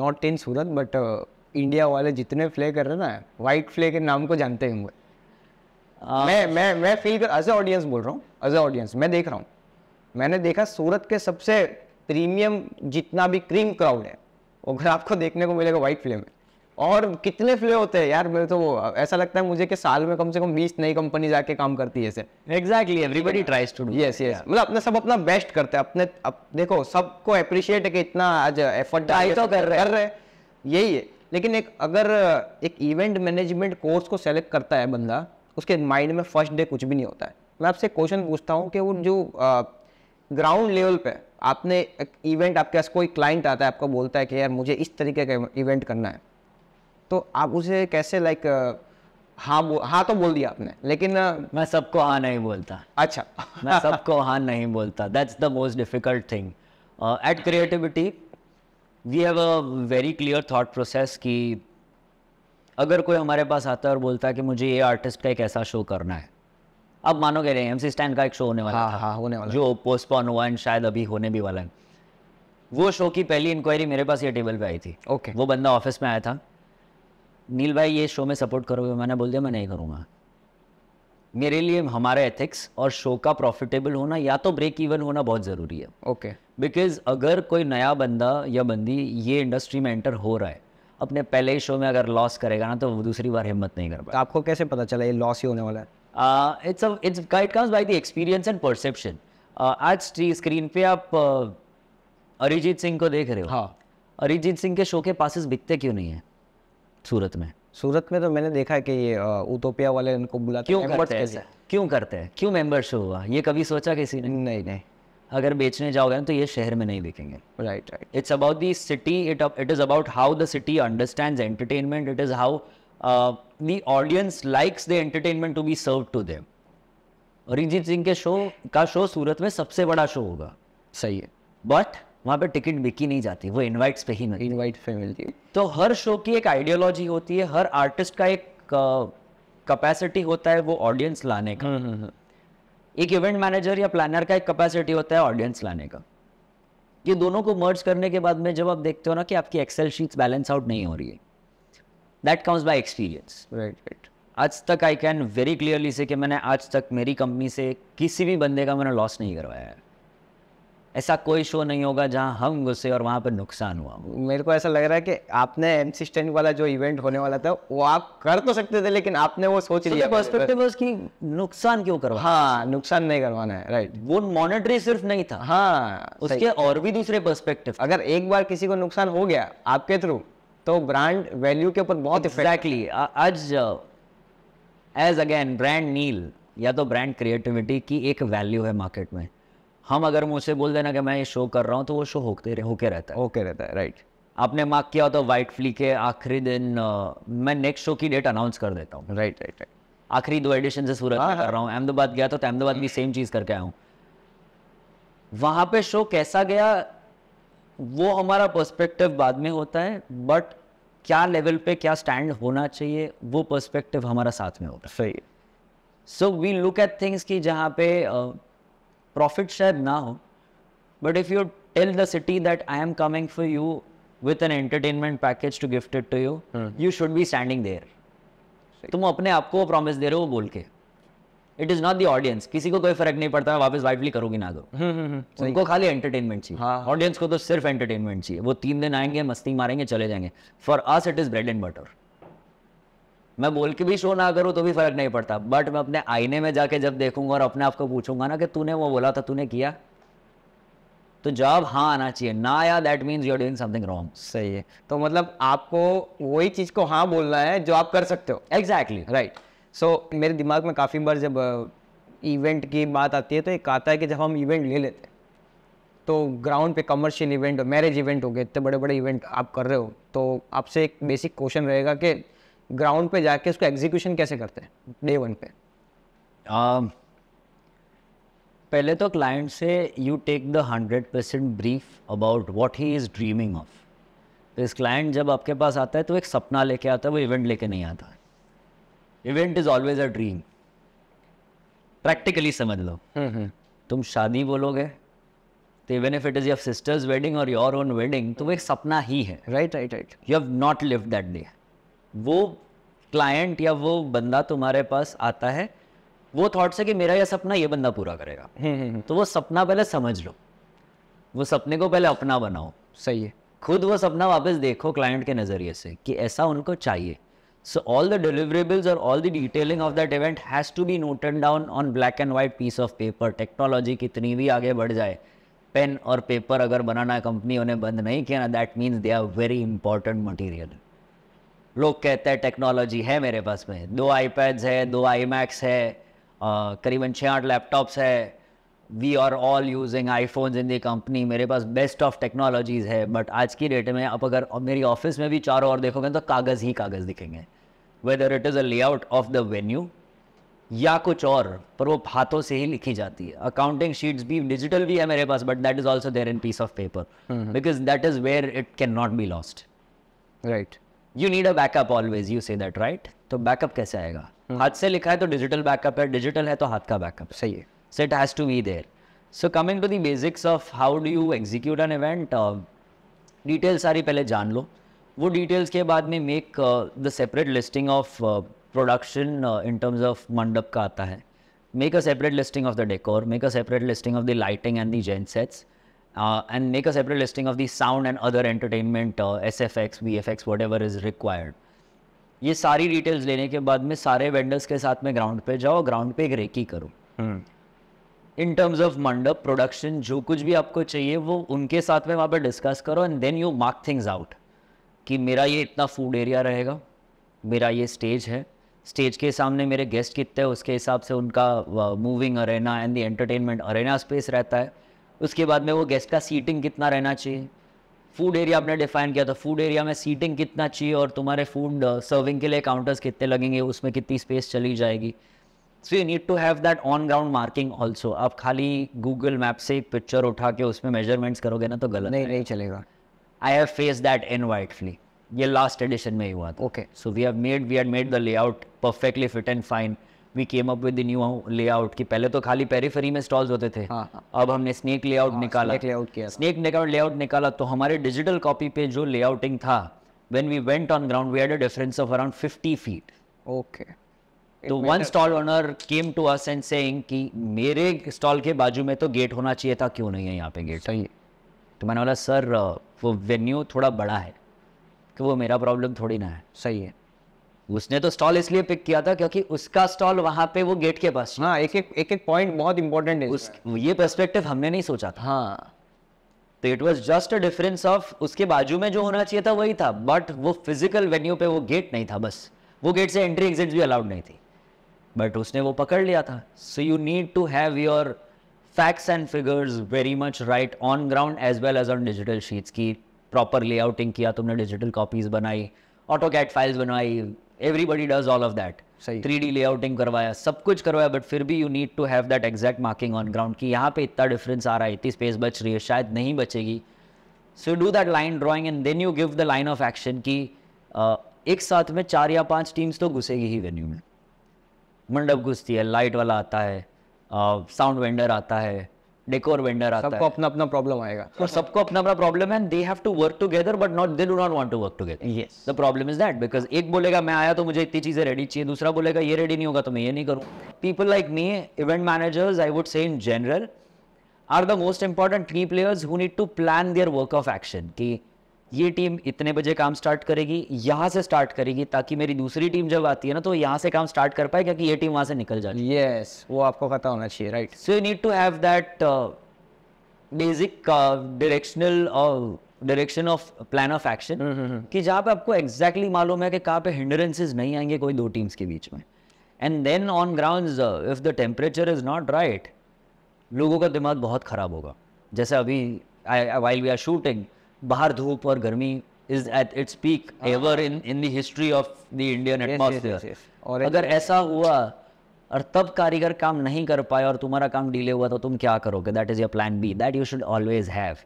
Speaker 2: not in Surat but India uh, वाले जितने फ्ले कर रहे ना वाइट फ्ले के नाम को जानते हुए uh, मैं मैं मैं फील कर एज ऑडियंस बोल रहा हूँ एज ऑडियंस मैं देख रहा हूँ मैंने देखा सूरत के सबसे प्रीमियम जितना भी क्रीम क्राउड है वो अगर आपको देखने को मिलेगा वाइट फ्ले में और कितने फ्ले होते हैं यार मेरे तो वो ऐसा लगता है मुझे कि साल में कम से कम बीस नई कंपनी जाके काम करती है exactly everybody tries to do yes yes मतलब अपना सब अपना बेस्ट करते हैं अपने अप, देखो सबको अप्रिशिएट है कि इतना आज एफर्ट ट्राई तो कर रहे कर रहे यही है लेकिन एक अगर एक इवेंट मैनेजमेंट कोर्स को सेलेक्ट करता है बंदा उसके माइंड में फर्स्ट डे कुछ भी नहीं होता है मैं आपसे क्वेश्चन पूछता हूँ कि वो जो ग्राउंड लेवल पे आपने इवेंट आपके पास कोई क्लाइंट आता है आपको बोलता है कि यार मुझे इस तरीके का इवेंट करना है तो आप उसे कैसे लाइक
Speaker 1: हाँ हाँ तो बोल दिया आपने लेकिन मैं सबको हाँ नहीं बोलता अच्छा मैं सबको हाँ नहीं बोलता that's the most difficult thing at Creativity we have a very clear thought process कि अगर कोई हमारे पास आता है और बोलता है कि मुझे ये आर्टिस्ट का एक ऐसा शो करना है अब मानोगे नहीं एमसी स्टैंड का एक शो होने वाला हाँ, हाँ, होने वाला जो पोस्टपोन हुआ एंड शायद अभी होने भी वाला है वो शो की पहली इंक्वायरी मेरे पास ये टेबल पे आई थी ओके okay. वो बंदा ऑफिस में आया था नील भाई ये शो में सपोर्ट करोगे मैंने बोल दिया मैं नहीं करूँगा मेरे लिए हमारे एथिक्स और शो का प्रॉफिटेबल होना या तो ब्रेक इवन होना बहुत ज़रूरी है ओके okay. बिकॉज अगर कोई नया बंदा या बंदी ये इंडस्ट्री में एंटर हो रहा है अपने पहले ही शो में अगर लॉस करेगा ना तो वो दूसरी बार हिम्मत नहीं कर पाएगा तो आपको कैसे पता चला ये लॉस ही होने वाला है it's it's guide comes by the experience and perception आज स्क्रीन पे आप uh, अरिजीत सिंह को देख रहे हो हाँ अरिजीत सिंह के शो के पासिस बिकते क्यों नहीं है सूरत में सूरत में तो मैंने देखा है कि ये उतोपिया वाले इनको बुलाते क्यों करते हैं क्यों करते हैं क्यों मेंबर शो हुआ ये कभी सोचा किसी ने नहीं नहीं अगर बेचने जाओगे ना तो ये शहर में नहीं बिकेंगे right right it's about the city it it is about how the city understand entertainment it is how the audience likes the entertainment to be serve to them Arijit Singh के शो का शो सूरत में सबसे बड़ा शो होगा सही है बट वहाँ पे टिकट बिकी नहीं जाती वो इनवाइट्स पे ही मिलती इनवाइट पे मिलती तो हर शो की एक आइडियोलॉजी होती है हर आर्टिस्ट का एक कैपेसिटी होता है वो ऑडियंस लाने का हम्म, हम्म, हम्म। एक इवेंट मैनेजर या प्लानर का एक कैपेसिटी होता है ऑडियंस लाने का ये दोनों को मर्ज करने के बाद में जब आप देखते हो ना कि आपकी एक्सेल शीट्स बैलेंस आउट नहीं हो रही है that comes by experience right right आज तक आई कैन वेरी क्लियरली से कि मैंने आज तक मेरी कंपनी से किसी भी बंदे का मैंने लॉस नहीं करवाया है ऐसा कोई शो नहीं होगा जहाँ हम घुसे और वहाँ पर नुकसान हुआ
Speaker 2: मेरे को ऐसा लग रहा है कि आपने एम स्टैंड वाला जो इवेंट होने वाला था वो आप कर तो सकते थे लेकिन आपने वो सोच तो लिया पर्सपेक्टिव उसकी नुकसान क्यों करवा हाँ नुकसान नहीं करवाना है राइट वो मॉनिटरी सिर्फ नहीं था हाँ उसके और भी दूसरे पर्सपेक्टिव अगर एक बार किसी को नुकसान
Speaker 1: हो गया आपके थ्रू तो ब्रांड वैल्यू के ऊपर बहुत एक्जैक्टली आज एज अगेन ब्रांड नील या तो ब्रांड क्रिएटिविटी की एक वैल्यू है मार्केट में हम अगर मुझसे बोल देना कि मैं ये शो कर रहा हूँ तो वो शो होते होके रहता है होके रहता है राइट आपने मार्क किया तो वाइट फ्ली के आखिरी दिन आ, मैं नेक्स्ट शो की डेट अनाउंस कर देता हूँ राइट राइट राइट आखिरी दो एडिशन से सूरत हाँ, हाँ। कर रहा हूँ अहमदाबाद गया तो, तो अहमदाबाद भी सेम चीज़ करके आया हूँ वहाँ पे शो कैसा गया वो हमारा पर्सपेक्टिव बाद में होता है बट क्या लेवल पे क्या स्टैंड होना चाहिए वो पर्सपेक्टिव हमारा साथ में होता है सही so we look at things कि जहाँ पे profit share now, but if you tell the city that I am coming for you with an entertainment package to gift it to you, mm. you should be standing there. तुम अपने आप को प्रॉमिस दे रहे हो बोल के it is not the audience किसी को कोई फर्क नहीं पड़ता वापस वाइटली करोगी ना दो
Speaker 2: हम्म, हम्म, हम्म।
Speaker 1: उनको खाली एंटरटेनमेंट चाहिए ऑडियंस हाँ। को तो सिर्फ एंटरटेनमेंट चाहिए वो तीन दिन आएंगे मस्ती मारेंगे चले जाएंगे for us it is bread and butter मैं बोल के भी शो ना करूँ तो भी फर्क नहीं पड़ता बट मैं अपने आईने में जाके जब देखूंगा और अपने आप को पूछूंगा ना कि तूने वो बोला था तूने किया तो जवाब हाँ आना चाहिए ना आया that means you are doing something wrong सही है तो मतलब आपको वही चीज़ को हाँ बोलना है जो आप कर सकते हो एग्जैक्टली
Speaker 2: राइट सो मेरे दिमाग में काफ़ी बार जब इवेंट uh, की बात आती है तो एक आता है कि जब हम इवेंट ले लेते हैं तो ग्राउंड पे कमर्शियल इवेंट मैरिज इवेंट हो गए इतने बड़े बड़े इवेंट आप कर रहे हो तो आपसे एक बेसिक क्वेश्चन रहेगा कि ग्राउंड पे जाके उसको एग्जीक्यूशन
Speaker 1: कैसे करते हैं डे वन पे uh, पहले तो क्लाइंट से you take the hundred percent brief about what he is dreaming of तो इस क्लाइंट जब आपके पास आता है तो एक सपना लेके आता है वो इवेंट लेके नहीं आता event is always a dream practically समझ लो हम्म, हम्म। तुम शादी बोलोगे तो even if it is your sister's wedding और योर ओन वेडिंग तो वो एक सपना ही है right right right you have not live that day वो क्लाइंट या वो बंदा तुम्हारे पास आता है वो थॉट से कि मेरा यह सपना ये बंदा पूरा करेगा हम्म, हम्म, हम्म। तो वो सपना पहले समझ लो वो सपने को पहले अपना बनाओ सही है खुद वो सपना वापस देखो क्लाइंट के नज़रिए से कि ऐसा उनको चाहिए सो ऑल द डिलीवरेबल्स और all the detailing of that event has to be noted down on black and white piece of paper technology कितनी भी आगे बढ़ जाए पेन और पेपर अगर बनाना कंपनी उन्हें बंद नहीं किया ना that means they are very important material लोग कहते हैं टेक्नोलॉजी है मेरे पास में दो आईपैड्स है दो आई मैक्स है करीबन छः आठ लैपटॉप्स है we are all using iPhones in the company मेरे पास बेस्ट ऑफ टेक्नोलॉजीज़ है बट आज की डेट में आप अगर मेरी ऑफिस में भी चारों ओर देखोगे तो कागज़ ही कागज़ दिखेंगे whether it is a layout of the venue या कुछ और पर वो हाथों से ही लिखी जाती है अकाउंटिंग शीट्स भी डिजिटल भी है मेरे पास but that is also there in piece of paper because that is where it can not be lost right you need a backup always you say that right तो बैकअप कैसे आएगा हम्म। हाथ से लिखा है तो डिजिटल बैकअप है डिजिटल है तो हाथ का बैकअप सही है so it has to be there so coming to the basics of how do you execute an event details सारी पहले जान लो वो डिटेल्स के बाद में make the separate listing of production in terms of mandap का आता है make a separate listing of the decor make a separate listing of the lighting and the gen sets uh, and make a separate listing of the sound and other entertainment uh, SFX, VFX, whatever is required. ये सारी डिटेल्स लेने के बाद में सारे वेंडर्स के साथ में ग्राउंड पे जाओ ग्राउंड पे एक रेकी करो in terms of mandap production जो कुछ भी आपको चाहिए वो उनके साथ में वहाँ पे डिस्कस करो and then you mark things out कि मेरा ये इतना फूड एरिया रहेगा मेरा ये स्टेज है स्टेज के सामने मेरे गेस्ट कितने उसके हिसाब से उनका moving arena and the entertainment arena space रहता है उसके बाद में वो गेस्ट का सीटिंग कितना रहना चाहिए फूड एरिया आपने डिफाइन किया था फूड एरिया में सीटिंग कितना चाहिए और तुम्हारे फूड सर्विंग uh, के लिए काउंटर्स कितने लगेंगे उसमें कितनी स्पेस चली जाएगी so you need to have that on ground marking also आप खाली गूगल मैप से पिक्चर उठा के उसमें मेजरमेंट्स करोगे ना तो गलत नहीं नहीं चलेगा I have face that in vitally ये लास्ट एडिशन में ही हुआ था okay so we have made we had made the layout perfectly fit and fine we came up with new layout कि पहले तो खाली पेरीफेरी में स्टॉल्स होते थे हाँ, हाँ। अब हमने स्नेक लेआउट हाँ, निकाला स्नेक लेआउट किया स्नेक लेआउट लेआउट निकाला तो हमारे डिजिटल कॉपी पे जो लेआउटिंग था when we went on ground we had a difference of around 50 feet okay तो one stall owner came to us and saying कि मेरे स्टॉल के बाजू में तो गेट होना चाहिए था क्यों नहीं है यहाँ पे गेट सही तो मैंने बोला सर वो वेन्यू थोड़ा बड़ा है कि वो मेरा प्रॉब्लम थोड़ी ना है सही है उसने तो स्टॉल इसलिए पिक किया था क्योंकि उसका स्टॉल वहां पे वो गेट के पास हाँ एक एक एक एक पॉइंट बहुत इंपॉर्टेंट है उस ये पर्सपेक्टिव हमने नहीं सोचा था हाँ तो it was just a difference of उसके बाजू में जो होना चाहिए था वही था बट वो फिजिकल वेन्यू पे वो गेट नहीं था बस वो गेट से एंट्री एग्जिट भी अलाउड नहीं थी बट उसने वो पकड़ लिया था so you need to have your facts and figures very much right on ground as well as on digital sheets की प्रॉपर लेआउटिंग किया तुमने डिजिटल कॉपीज बनाई ऑटो कैट फाइल्स बनवाई everybody does all of that three D layouting करवाया सब कुछ करवाया बट फिर भी you need to have that exact marking on ground कि यहाँ पे इतना डिफरेंस आ रहा है इतनी स्पेस बच रही है शायद नहीं बचेगी so do that line drawing and then you give the line of action की एक साथ में चार या पांच टीम्स तो घुसेगी ही वेन्यू में मंडप घुसती है लाइट वाला आता है साउंड वेंडर आता है डेकोर वेंडर आता तो सबको अपना अपना प्रॉब्लम आएगा और सबको अपना अपना प्रॉब्लम है they have to work together but not they do not want to work together yes the problem is that because एक बोलेगा मैं आया तो मुझे इतनी चीजें रेडी चाहिए दूसरा बोलेगा ये रेडी नहीं होगा तो मैं ये नहीं करूँ people like me event managers I would say in general are the most important की players who need to plan their work of action की ये टीम इतने बजे काम स्टार्ट करेगी यहाँ से स्टार्ट करेगी ताकि मेरी दूसरी टीम जब आती है ना तो यहाँ से काम स्टार्ट कर पाए क्योंकि ये टीम वहाँ से निकल जाती है yes, वो आपको पता होना चाहिए right so you need to have that basic directional और direction of plan of action कि जहाँ पे आपको एग्जैक्टली exactly मालूम है कि कहाँ पे हिंडरेंसेज नहीं आएंगे कोई दो टीम्स के बीच में and then on ground if the temperature is not right लोगों का दिमाग बहुत ख़राब होगा जैसे अभी वाइल वी आर शूटिंग बाहर धूप और गर्मी is at its peak ever in in the history of the Indian atmosphere और अगर ऐसा हुआ और तब कारीगर काम नहीं कर पाए और तुम्हारा काम डिले हुआ तो तुम क्या करोगे that is your plan B that you should always have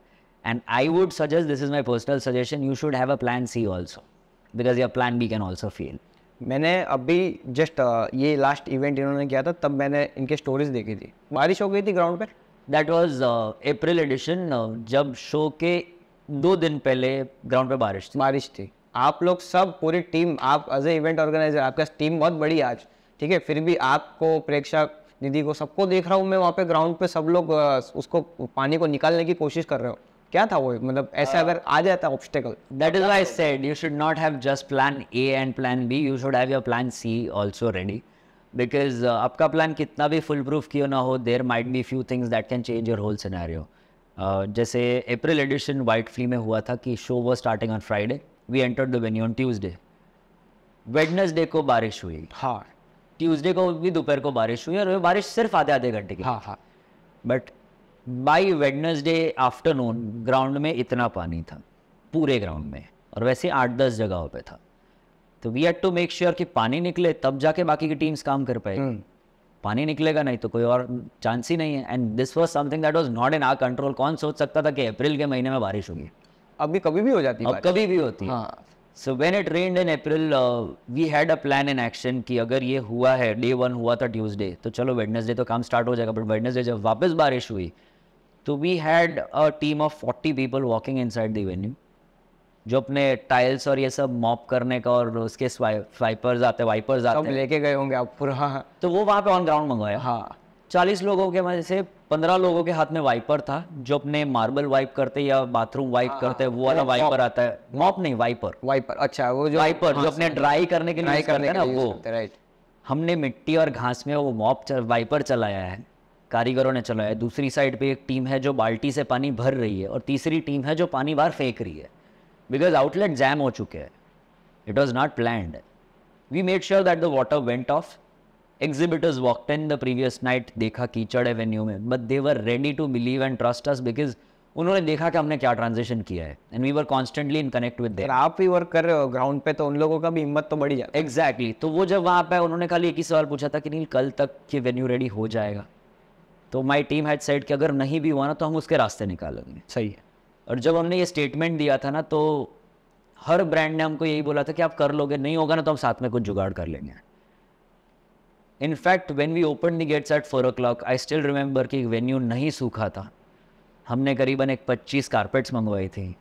Speaker 1: and I would suggest this is my personal suggestion you should have a plan C also because your plan B can also fail मैंने अभी जस्ट
Speaker 2: uh, ये लास्ट इवेंट इन्होंने किया था तब मैंने इनके स्टोरीज देखी थी बारिश हो गई थी ग्राउंड पर
Speaker 1: दैट वॉज अप्रैल एडिशन जब शो के दो दिन पहले ग्राउंड पे बारिश थी बारिश थी आप लोग सब पूरी टीम आप एज ए इवेंट ऑर्गेनाइजर आपका टीम बहुत बड़ी
Speaker 2: आज ठीक है फिर भी आपको प्रेक्षक निधि को सबको देख रहा हूँ मैं वहाँ पे ग्राउंड पे सब लोग
Speaker 1: उसको पानी को निकालने की कोशिश कर रहे हो क्या था वो मतलब ऐसा अगर आ जाता obstacle that is I said you should not have just plan A and plan B you should have your plan C also ready because आपका प्लान कितना भी फुल प्रूफ क्यों ना हो there might be few things that can change your whole scenario जैसे अप्रैल एडिशन वाइट फ्ली में हुआ था कि शो वो starting on Friday we enter the venue on Tuesday Wednesday को बारिश हुई हाँ ट्यूजडे को भी दोपहर को बारिश हुई और बारिश सिर्फ आधे आधे घंटे की हाँ हाँ but by Wednesday afternoon ground में इतना पानी था पूरे ग्राउंड में और वैसे आठ दस जगहों पे था तो we had to make sure कि पानी निकले तब जाके बाकी की टीम्स काम कर पाएगी हम्म। पानी निकलेगा नहीं तो कोई और चांस ही नहीं है and this was something that was not in our control कौन सोच सकता था कि अप्रैल के महीने में बारिश होगी अब भी कभी भी हो जाती है कभी भी होती है so when it rain in April we had a plan in action कि अगर ये हुआ है डे वन हुआ था ट्यूजडे तो चलो वेडनेसडे तो काम स्टार्ट हो जाएगा बट वेडनेसडे जब वापस बारिश हुई तो we had a team of forty people walking inside the venue जो अपने टाइल्स और ये सब मॉप करने का और उसके स्वाइपर्स आते वाइपर्स आते लेके गए होंगे आप पूरा तो वो वहाँ पे ऑन ग्राउंड मंगवाया हाँ चालीस लोगों के वजह से पंद्रह लोगों के हाथ में वाइपर था जो अपने मार्बल वाइप करते या बाथरूम वाइप आ, करते हाँ। वो वाला वाइपर आता है मॉप नहीं वाइपर वाइपर अच्छा वो जो वाइपर हाँ, जो अपने ड्राई हाँ। करने के लिए करते हैं ना वो राइट हमने मिट्टी और घास में वो मॉप वाइपर चलाया है कारीगरों ने चलाया है दूसरी साइड पे एक टीम है जो बाल्टी से पानी भर रही है और तीसरी टीम है जो पानी बाहर फेंक रही है बिकॉज आउटलेट जैम हो चुके हैं it was not planned we made sure that the water went off exhibitors walked in the previous night देखा कीचड़ है वेन्यू में but they were ready to believe and trust us because उन्होंने देखा कि हमने क्या ट्रांजेक्शन किया है and we were constantly in connect with आप ही वर्क कर रहे हो ग्राउंड पे तो उन लोगों का भी हिम्मत तो बढ़ी जाती है एग्जैक्टली तो वो जब वहाँ पे उन्होंने खाली एक ही सवाल पूछा था कि नहीं कल तक ये वेन्यू रेडी हो जाएगा तो माई टीम हैड सेट कि अगर नहीं भी हुआ ना तो हम उसके रास्ते निकालेंगे सही है और जब हमने ये स्टेटमेंट दिया था ना तो हर ब्रांड ने हमको यही बोला था कि आप कर लोगे नहीं होगा ना तो हम साथ में कुछ जुगाड़ कर लेंगे in fact when we open the gates at four o'clock I still remember कि वेन्यू नहीं सूखा था हमने करीबन एक पच्चीस कारपेट्स मंगवाई थी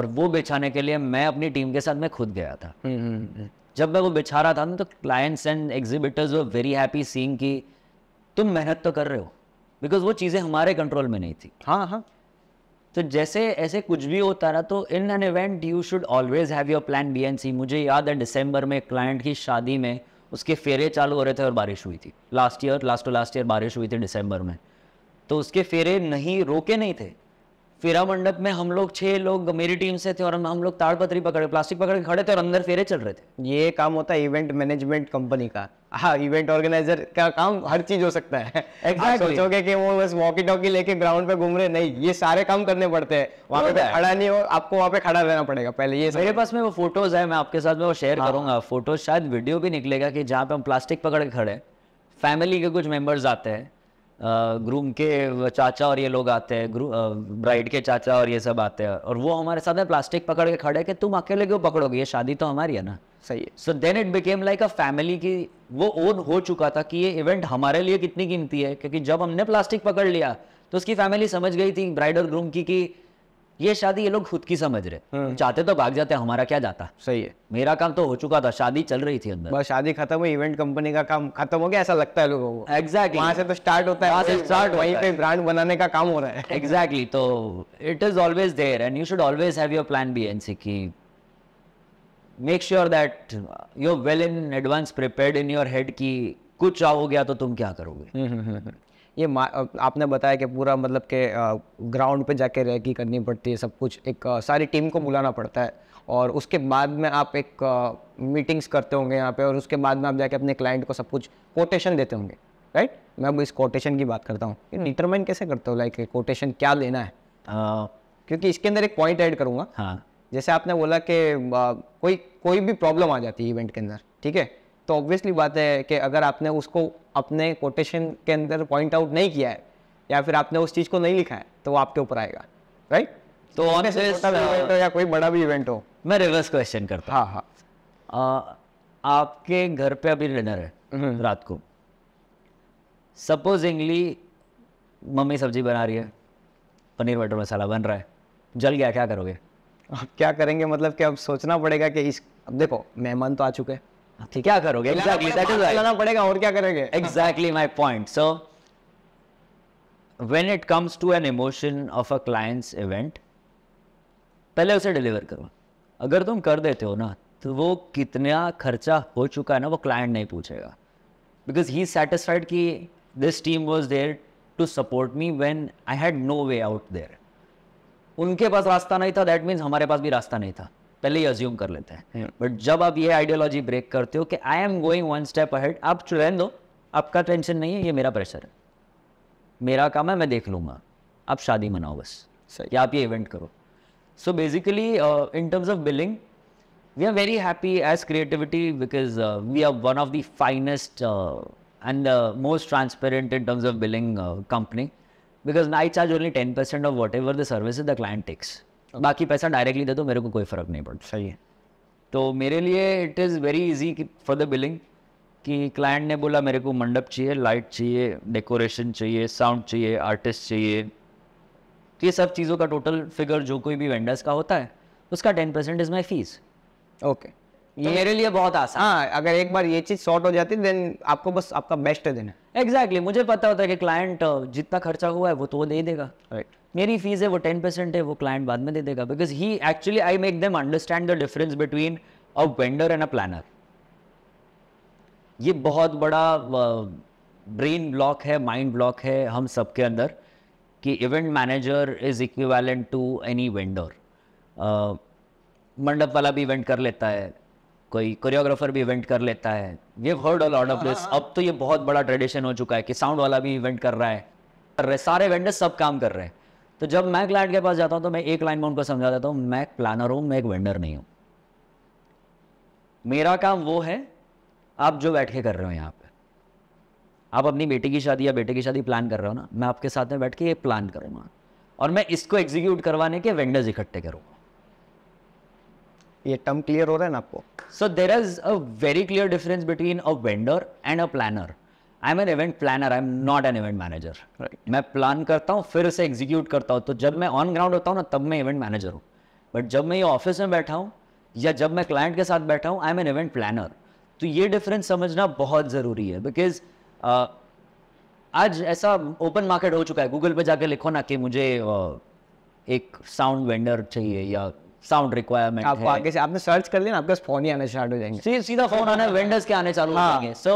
Speaker 1: और वो बिछाने के लिए मैं अपनी टीम के साथ मैं खुद गया था हम्म, हम्म, हम्म। जब मैं वो बिछा रहा था ना तो क्लाइंट्स एंड एग्जिबिटर्स वो वेरी हैप्पी सीइंग कि तुम मेहनत तो कर रहे हो बिकॉज वो चीज़ें हमारे कंट्रोल में नहीं थी हाँ हाँ तो जैसे ऐसे कुछ भी होता ना तो in an event you should always have your plan B and C मुझे याद है दिसंबर में क्लाइंट की शादी में उसके फेरे चालू हो रहे थे और बारिश हुई थी last year last to last year बारिश हुई थी दिसंबर में तो उसके फेरे नहीं रोके नहीं थे फेरा मंडप में हम लोग छह लोग मेरी टीम से थे और हम लोग ताड़पत्री पकड़े प्लास्टिक पकड़ के खड़े थे और अंदर फेरे चल रहे थे ये काम होता है इवेंट मैनेजमेंट कंपनी का
Speaker 2: हाँ इवेंट ऑर्गेनाइजर का काम हर चीज हो सकता है exactly. सोचोगे कि वो बस वॉकी टॉकी लेके ग्राउंड पे घूम रहे नहीं ये सारे काम करने पड़ते हैं वहाँ पे तो खड़ा नहीं हो आपको वहाँ पे खड़ा रहना पड़ेगा पहले
Speaker 1: ये मेरे पास में वो फोटोज है मैं आपके साथ में वो शेयर हाँ। करूंगा फोटोज शायद वीडियो भी निकलेगा कि जहाँ पे हम प्लास्टिक पकड़ के खड़े फैमिली के कुछ मेंबर्स आते हैं ग्रूम के चाचा और ये लोग आते हैं ब्राइड के चाचा और ये सब आते हैं और वो हमारे साथ में प्लास्टिक पकड़ के खड़े कि तुम अकेले क्यों पकड़ोगे ये शादी तो हमारी है ना सही है so then it became like a family की वो ओन हो चुका था कि ये इवेंट हमारे लिए कितनी कीमती है क्योंकि जब हमने प्लास्टिक पकड़ लिया तो उसकी फैमिली समझ गई थी ब्राइड और ग्रूम की कि ये शादी ये लोग खुद की समझ रहे हाँ। चाहते तो भाग जाते हमारा क्या जाता सही है मेरा काम तो हो चुका था शादी चल रही थी अंदर बस शादी खत्म हुई इवेंट कंपनी का
Speaker 2: काम खत्म हो गया ऐसा लगता है लोगों को एग्जैक्टली वहां से तो स्टार्ट होता है से स्टार्ट वहीं पे ब्रांड बनाने का काम
Speaker 1: हो रहा है एग्जैक्टली तो it is always there and you should always have your plan B and C की make sure that you well in advance prepared in your head की कुछ हो गया तो तुम क्या करोगे हम्म, हम्म, हम्म, ये आपने बताया कि पूरा मतलब
Speaker 2: के ग्राउंड पे जाके रैकी करनी पड़ती है सब कुछ एक सारी टीम को बुलाना पड़ता है और उसके बाद में आप एक मीटिंग्स करते होंगे यहाँ पे और उसके बाद में आप जाके अपने क्लाइंट को सब कुछ कोटेशन देते होंगे राइट मैं अब इस कोटेशन की बात करता हूँ डिटरमाइन हम्म। कैसे करते हो लाइक कोटेशन क्या लेना है क्योंकि इसके अंदर एक पॉइंट ऐड करूँगा हाँ जैसे आपने बोला कि कोई कोई भी प्रॉब्लम आ जाती है इवेंट के अंदर ठीक है तो ऑब्वियसली बात है कि अगर आपने उसको अपने कोटेशन के अंदर पॉइंट आउट नहीं किया है या फिर आपने उस चीज़ को नहीं लिखा है तो वो आपके ऊपर आएगा राइट तो ऑन या कोई बड़ा भी इवेंट हो
Speaker 1: मैं रिवर्स क्वेश्चन करता हाँ हाँ आपके घर पे अभी डिनर है हम्म। रात को सपोजिंगली मम्मी सब्जी बना रही है पनीर बटर मसाला बन रहा है जल गया क्या करोगे अब क्या करेंगे मतलब
Speaker 2: कि अब सोचना पड़ेगा कि इस अब देखो मेहमान तो आ चुके हैं क्या करोगे एग्जैक्टली दैट इज लाना
Speaker 1: पड़ेगा और क्या करेंगे exactly my point so when it comes to an emotion of a clients event पहले उसे डिलीवर करो अगर तुम कर देते हो ना तो वो कितना खर्चा हो चुका है ना वो क्लाइंट नहीं पूछेगा बिकॉज ही सेटिस्फाइड कि this team was there to support me when I had no way out there उनके पास रास्ता नहीं था दैट मीन्स हमारे पास भी रास्ता नहीं था पहले ही अज्यूम कर लेते हैं बट जब आप ये आइडियोलॉजी ब्रेक करते हो कि I am going one step ahead आप चुन दो आपका टेंशन नहीं है ये मेरा प्रेशर है मेरा काम है मैं देख लूंगा आप शादी मनाओ बस सही आप ये इवेंट करो so basically in terms of billing we are very happy as creativity because we are one of the finest and most transparent in terms of billing company because I charge only ten percent of whatever the service the client takes बाकी पैसा डायरेक्टली दे दो मेरे को कोई फ़र्क नहीं पड़ता सही है तो मेरे लिए it is very easy for the billing कि क्लाइंट ने बोला मेरे को मंडप चाहिए लाइट चाहिए डेकोरेशन चाहिए साउंड चाहिए आर्टिस्ट चाहिए तो ये सब चीज़ों का टोटल फिगर जो कोई भी वेंडर्स का होता है उसका ten percent is my fees okay तो मेरे लिए बहुत आसान हाँ अगर एक बार ये चीज शॉर्ट हो जाती देन आपको बस आपका बेस्ट है देना एग्जैक्टली exactly, मुझे पता होता है कि क्लाइंट जितना खर्चा हुआ है वो तो वो दे देगा राइट right. मेरी फीस है वो टेन परसेंट है वो क्लाइंट बाद में दे देगा because he actually I make them understand the difference between a vendor and a planner ये बहुत बड़ा ब्रेन ब्लॉक है माइंड ब्लॉक है हम सबके अंदर कि event manager is equivalent to any vendor मंडप वाला भी इवेंट कर लेता है कोई कोरियोग्राफर भी इवेंट कर लेता है ये heard all lot of place अब तो ये बहुत बड़ा ट्रेडिशन हो चुका है कि साउंड वाला भी इवेंट कर रहा है कर रहे सारे वेंडर्स सब काम कर रहे हैं तो जब मैं क्लाइंट के पास जाता हूँ तो मैं एक लाइन में उनको समझा देता हूँ मैं प्लानर हूँ मैं एक वेंडर नहीं हूँ मेरा काम वो है आप जो बैठ के कर रहे हो यहाँ पे आप अपनी बेटी की शादी या बेटे की शादी प्लान कर रहे हो ना मैं आपके साथ में बैठ के ये प्लान करूँगा और मैं इसको एग्जीक्यूट करवाने के वेंडर्स इकट्ठे करूँगा ये टर्म क्लियर हो रहा है ना आपको so there is a very clear difference between a vendor and a planner I am an event planner I am not an event manager मैं प्लान करता हूँ फिर उसे एग्जीक्यूट करता हूँ तो जब मैं ऑन ग्राउंड होता हूँ ना तब मैं इवेंट मैनेजर हूँ बट जब मैं ये ऑफिस में बैठा हूँ या जब मैं क्लाइंट के साथ बैठा हूँ I am an event planner तो ये डिफरेंस समझना बहुत ज़रूरी है बिकॉज uh, आज ऐसा ओपन मार्केट हो चुका है गूगल पर जाकर लिखो ना कि मुझे uh, एक साउंड वेंडर चाहिए या साउंड रिक्वायरमेंट आपको आगे से आपने सर्च कर लिया ना आपके फोन ही आने स्टार्ट हो जाएंगे सी, सीधा फोन आने वेंडर्स के आने चालू हो हाँ। जाएंगे so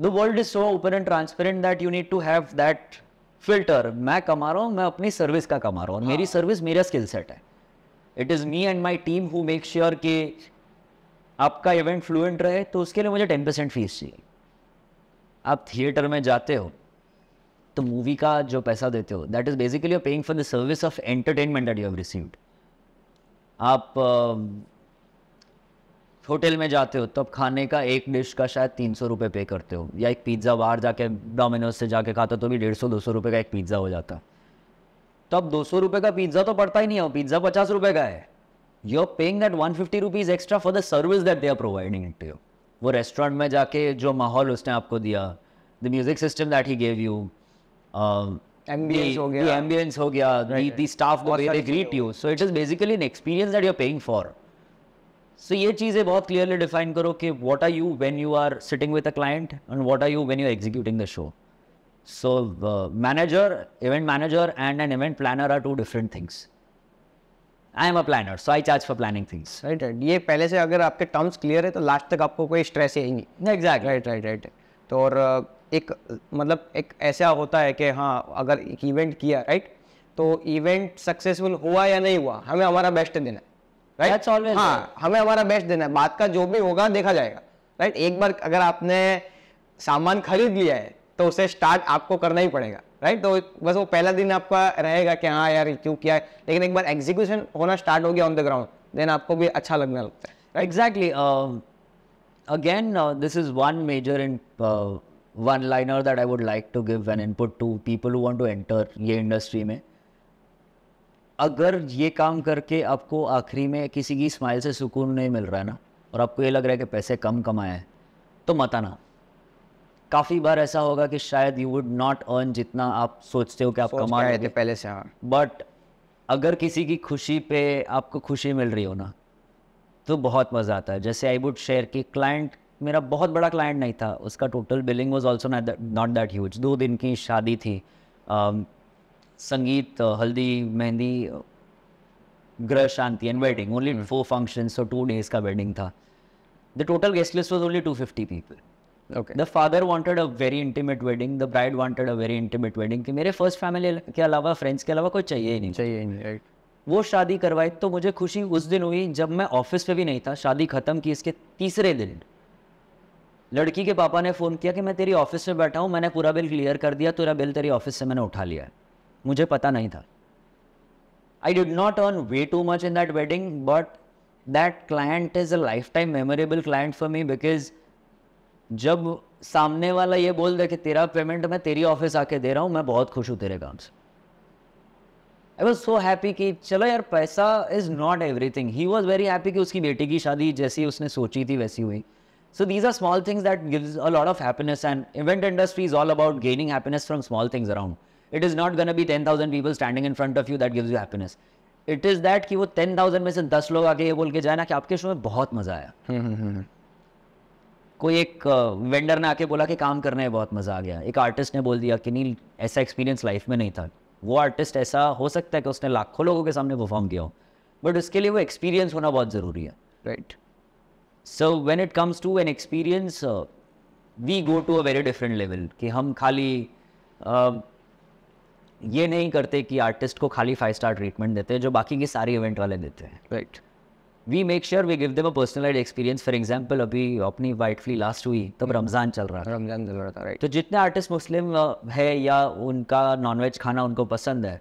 Speaker 1: the world is so open and transparent that you need to have that filter मैं कमा रहा हूँ मैं अपनी सर्विस का कमा रहा हूँ और मेरी सर्विस हाँ। मेरा स्किल सेट है it is me and my team who make sure कि आपका इवेंट फ्लुएंट रहे तो उसके लिए मुझे टेन परसेंट फीस चाहिए आप थिएटर में जाते हो तो मूवी का जो पैसा देते हो that is basically paying for the service of entertainment that you have received आप होटल में जाते हो तब खाने का एक डिश का शायद तीन सौ रुपये पे करते हो या एक पिज़्ज़ा बाहर जाके डोमिनोज से जाके खाते हो तो भी डेढ़ सौ दो सौ रुपये का एक पिज़्ज़ा हो जाता तब दो सौ रुपये का पिज़्ज़ा तो पड़ता ही नहीं है पिज़्ज़ा पचास रुपये का है you are paying that one fifty rupees extra for the service that they are providing it you वो रेस्टोरेंट में जाके जो माहौल उसने आपको दिया the music system that he gave you ambience the, the ambience ho gaya, right, the, right. the staff the way they greet you so it is basically an experience that so ये चीज़ें बहुत क्लियरली डिफाइन करो कि what are you when you are sitting with a client and what are you when you are executing the show so manager event manager and an event planner are two different things I am a planner so I charge for planning things right right ये पहले से अगर आपके टर्म्स क्लियर है तो लास्ट तक आपको कोई स्ट्रेस ही नहीं एग्जैक्ट राइट राइट राइट
Speaker 2: तो और uh, एक मतलब एक ऐसा होता है कि हाँ अगर एक इवेंट किया राइट तो इवेंट सक्सेसफुल हुआ या नहीं हुआ हमें हमारा बेस्ट देना राइट right? हाँ हमें हमारा बेस्ट देना है बात का जो भी होगा देखा जाएगा राइट right? एक बार अगर आपने सामान खरीद लिया है तो उसे स्टार्ट आपको करना ही पड़ेगा राइट right? तो बस वो पहला दिन आपका रहेगा कि हाँ यार क्यों किया है लेकिन एक बार एग्जीक्यूशन होना स्टार्ट हो गया ऑन द ग्राउंड देन आपको भी अच्छा
Speaker 1: लगने लगता है exactly again this is one major in one liner that I would like to give an input to people want to enter ये इंडस्ट्री में अगर ये काम करके आपको आखिरी में किसी की स्माइल से सुकून नहीं मिल रहा है ना और आपको ये लग रहा है कि पैसे कम कमाए हैं तो मत आना काफ़ी बार ऐसा होगा कि शायद यू वुड नॉट अर्न जितना आप सोचते हो कि आप कमा रहे थे पहले से हाँ बट अगर किसी की खुशी पे आपको खुशी मिल रही हो ना तो बहुत मज़ा आता है जैसे आई वुड शेयर कि क्लाइंट मेरा बहुत बड़ा क्लाइंट नहीं था उसका total billing was also not that huge दो दिन की शादी थी um, संगीत haldi mehndi graha shanti and wedding only four function so two days का वेडिंग था the total guest list was only two fifty people okay the father wanted a very intimate wedding the bride wanted a very intimate wedding कि मेरे फर्स्ट फैमिली के अलावा फ्रेंड्स के अलावा कोई चाहिए ही नहीं चाहिए ही नहीं राइट वो शादी करवाई तो मुझे खुशी उस दिन हुई जब मैं ऑफिस पे भी नहीं था शादी खत्म की इसके तीसरे दिन लड़की के पापा ने फ़ोन किया कि मैं तेरी ऑफिस में बैठा हूँ मैंने पूरा बिल क्लियर कर दिया तेरा बिल तेरी ऑफिस से मैंने उठा लिया है मुझे पता नहीं था I did not earn way too much in that wedding but that client is a lifetime memorable client for me because जब सामने वाला ये बोल दे कि तेरा पेमेंट मैं तेरी ऑफिस आके दे रहा हूँ मैं बहुत खुश हूँ तेरे काम से आई वॉज सो हैप्पी कि चलो यार पैसा is not everything he was very happy कि उसकी बेटी की शादी जैसी उसने सोची थी वैसी हुई So these are small things that gives a lot of happiness and event industry is all about gaining happiness from small things around. It is not going to be 10,000 people standing in front of you that gives you happiness. It is that कि वो टेन थाउजेंड में से दस लोग आके ये बोल के जाए ना कि आपके शो में बहुत मज़ा आया कोई एक वेंडर ने आके बोला कि काम करने में बहुत मज़ा आ गया एक आर्टिस्ट ने बोल दिया कि नहीं ऐसा एक्सपीरियंस लाइफ में नहीं था वो आर्टिस्ट ऐसा हो सकता है कि उसने लाखों लोगों के सामने परफॉर्म किया हो बट उसके लिए वो एक्सपीरियंस होना बहुत ज़रूरी है right right. So when it comes to an experience we go to a very different level कि हम खाली uh, ये नहीं करते कि आर्टिस्ट को खाली फाइव स्टार ट्रीटमेंट देते हैं जो बाकी के सारे इवेंट वाले देते हैं right we make sure we give them a personalize experience for example अभी अपनी वाइट फ्ली लास्ट हुई तब mm-hmm. रमज़ान चल रहा था रमज़ान चल रहा था राइट तो जितने आर्टिस्ट मुस्लिम uh, है या उनका नॉनवेज खाना उनको पसंद है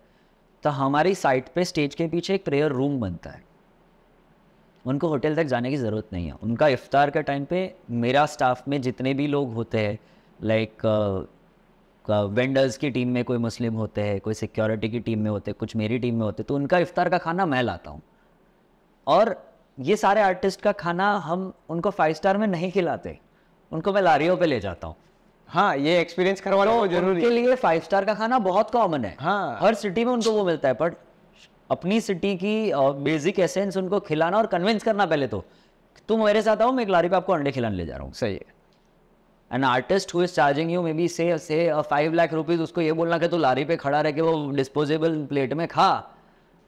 Speaker 1: तो हमारी साइट पे स्टेज के पीछे एक प्रेयर रूम बनता है उनको होटल तक जाने की ज़रूरत नहीं है उनका इफ्तार के टाइम पे मेरा स्टाफ में जितने भी लोग होते हैं लाइक वेंडर्स uh, uh, की टीम में कोई मुस्लिम होते हैं कोई सिक्योरिटी की टीम में होते कुछ मेरी टीम में होते तो उनका इफ्तार का खाना मैं लाता हूँ और ये सारे आर्टिस्ट का खाना हम उनको फाइव स्टार में नहीं खिलाते उनको मैं लारियों पे ले जाता हूँ हाँ ये एक्सपीरियंस करवाना तो जरूरी के लिए फाइव स्टार का खाना बहुत कॉमन है हाँ हर सिटी में उनको वो मिलता है बट अपनी सिटी की बेसिक एसेंस उनको खिलाना और कन्विंस करना पहले तो तुम मेरे साथ आओ मैं एक लारी पे आपको अंडे खिलाने ले जा रहा हूँ सही है एन आर्टिस्ट हुई charging you maybe say say five lakh rupees उसको ये बोलना कि तू लारी पे खड़ा रह के वो डिस्पोजेबल प्लेट में खा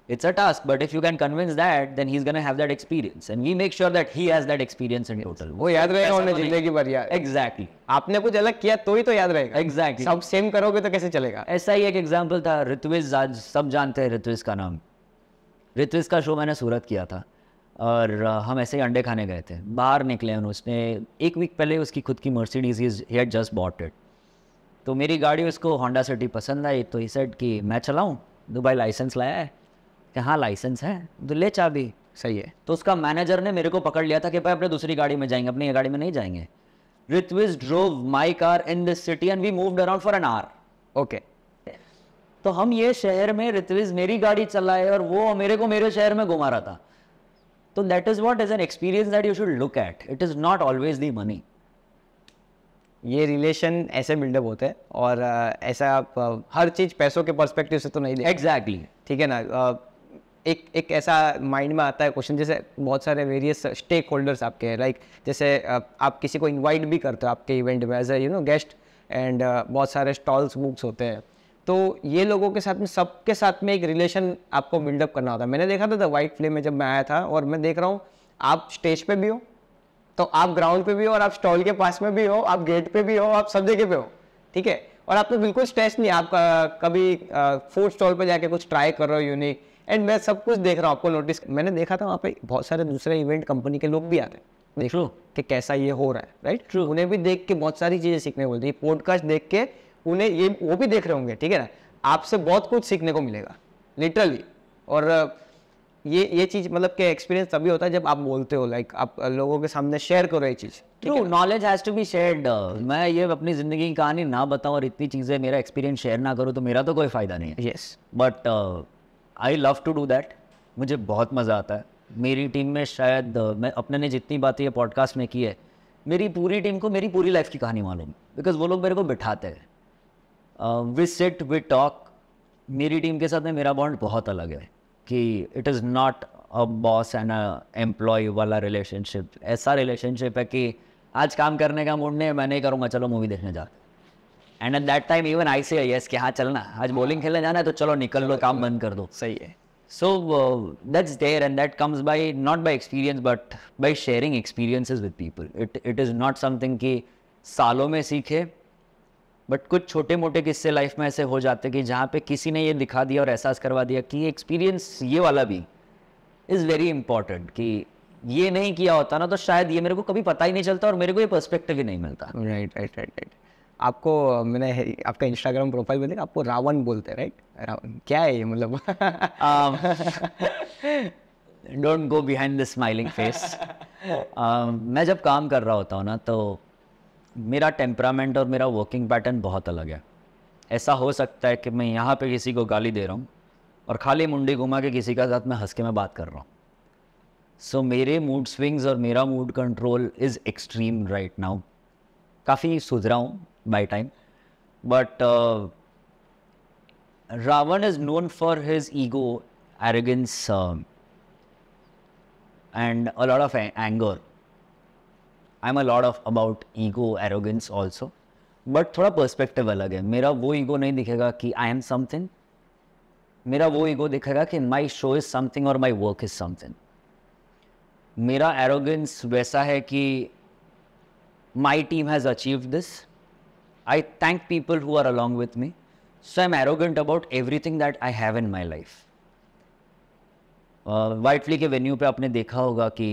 Speaker 1: it's a task but if you can convince that then he is gonna have that experience and we make sure that he has that experience in total वो याद रहेगा उन्हें तो जिंदगी भर यार एग्जैक्टली आपने कुछ अलग किया तो ही तो याद रहेगा एग्जैक्टली सब सेम करोगे तो कैसे चलेगा ऐसा ही एक एग्जांपल था ऋत्विज आज सब जानते हैं ऋत्विज का नाम ऋत्विज का शो मैंने सूरत किया था और हम ऐसे ही अंडे खाने गए थे बाहर निकले हैं उसने एक वीक पहले उसकी खुद की Mercedes is he had just bought it तो मेरी गाड़ी उसको होंडा सिटी पसंद आई तो ही सेट कि मैं चलाऊँ दुबई लाइसेंस लाया है कि हाँ लाइसेंस है तो ले चा भी सही है तो उसका मैनेजर ने मेरे को पकड़ लिया था कि भाई अपने दूसरी गाड़ी में जाएंगे अपनी गाड़ी में नहीं जाएंगे Ritvij drove my car in this city and we moved around for an hour okay तो हम ये शहर में ऋत्विज मेरी गाड़ी चलाए और वो मेरे को मेरे शहर में घुमा रहा था तो that is what is an experience that you should look at it is not always the money ये
Speaker 2: रिलेशन ऐसे बिल्डअप होते हैं और ऐसा आप हर चीज़ पैसों के पर्सपेक्टिव से तो नहीं ले एग्जैक्टली exactly. ठीक है ना एक एक ऐसा माइंड में आता है क्वेश्चन जैसे बहुत सारे वेरियस स्टेक होल्डर्स आपके हैं लाइक जैसे आप किसी को इनवाइट भी करते हो आपके इवेंट में as a you know guest and बहुत सारे स्टॉल्स बुक्स होते हैं तो ये लोगों के साथ में सबके साथ में एक रिलेशन आपको बिल्डअप करना होता है मैंने देखा था द वाइट फ्लेम में जब मैं आया था और मैं देख रहा हूँ आप स्टेज पे भी हो तो आप ग्राउंड पे भी हो और आप स्टॉल के पास में भी हो आप गेट पे भी हो आप सब जगह पे हो ठीक है और आपने बिल्कुल स्ट्रेस नहीं आप कभी फूड स्टॉल पर जाके कुछ ट्राई कर रहे हो यूनिक एंड मैं सब कुछ देख रहा हूँ आपको नोटिस मैंने देखा था वहाँ पे बहुत सारे दूसरे इवेंट कंपनी के लोग भी आते हैं देख लो कि कैसा ये हो रहा है राइट right? उन्हें भी देख के बहुत सारी चीज़ें सीखने को मिलती है पॉडकास्ट देख के उन्हें ये वो भी देख रहे होंगे ठीक है ना आपसे बहुत कुछ सीखने को मिलेगा लिटरली और ये ये चीज मतलब के एक्सपीरियंस तभी होता है जब आप बोलते
Speaker 1: हो लाइक आप लोगों के सामने शेयर करो ये चीज true knowledge has to be shared मैं ये अपनी जिंदगी की कहानी ना बताऊं और इतनी चीजें मेरा एक्सपीरियंस शेयर ना करूं तो मेरा तो कोई फायदा नहीं है yes but I love to do that मुझे बहुत मजा आता है मेरी टीम में शायद uh, मैं अपने ने जितनी बातें पॉडकास्ट में की है मेरी पूरी टीम को मेरी पूरी लाइफ की कहानी मालूम बिकॉज वो लोग मेरे को बिठाते हैं वी सिट वी टॉक मेरी टीम के साथ में मेरा बॉन्ड बहुत अलग है कि it is not a boss and a employ वाला रिलेशनशिप ऐसा रिलेशनशिप है कि आज काम करने का मूड नहीं मैं नहीं करूँगा चलो मूवी देखने जाते and at that time even I I yes कि हाँ चलना आज बॉलिंग खेलने जाना है तो चलो निकल लो काम बंद कर दो सही है so that's there and that comes by not by experience but by sharing experiences with people it it is not something कि सालों में सीखे बट कुछ छोटे मोटे किस्से लाइफ में ऐसे हो जाते कि जहाँ पे किसी ने ये दिखा दिया और एहसास करवा दिया कि एक्सपीरियंस ये वाला भी इज़ वेरी इंपॉर्टेंट कि ये नहीं किया होता ना तो शायद ये मेरे को कभी पता ही नहीं चलता और मेरे को ये पर्सपेक्टिव ही नहीं मिलता राइट राइट राइट राइट
Speaker 2: आपको मैंने आपका इंस्टाग्राम प्रोफाइल में देखा आपको रावण बोलते हैं राइट रावण क्या है ये
Speaker 1: मतलब don't go behind the smiling face मैं जब काम कर रहा होता हूँ ना तो मेरा टेम्परामेंट और मेरा वर्किंग पैटर्न बहुत अलग है ऐसा हो सकता है कि मैं यहाँ पे किसी को गाली दे रहा हूँ और खाली मुंडी घुमा के किसी के साथ मैं हंस के मैं बात कर रहा हूँ सो so, मेरे मूड स्विंग्स और मेरा mood control is extreme right now काफ़ी सुधरा हूँ by time but Ravan is known for his ego arrogance and a lot of anger I am a lord of about ego arrogance also but थोड़ा पर्सपेक्टिव अलग है मेरा वो ईगो नहीं दिखेगा कि आई एम समथिंग मेरा वो ईगो दिखेगा कि माई शो इज़ समथिंग और माई वर्क इज़ समथिंग मेरा एरोगेंस वैसा है कि my team has achieve this I thank people who are along with me so I am arrogant about everything that I have in my life वाइटली के वेन्यू पे आपने देखा होगा कि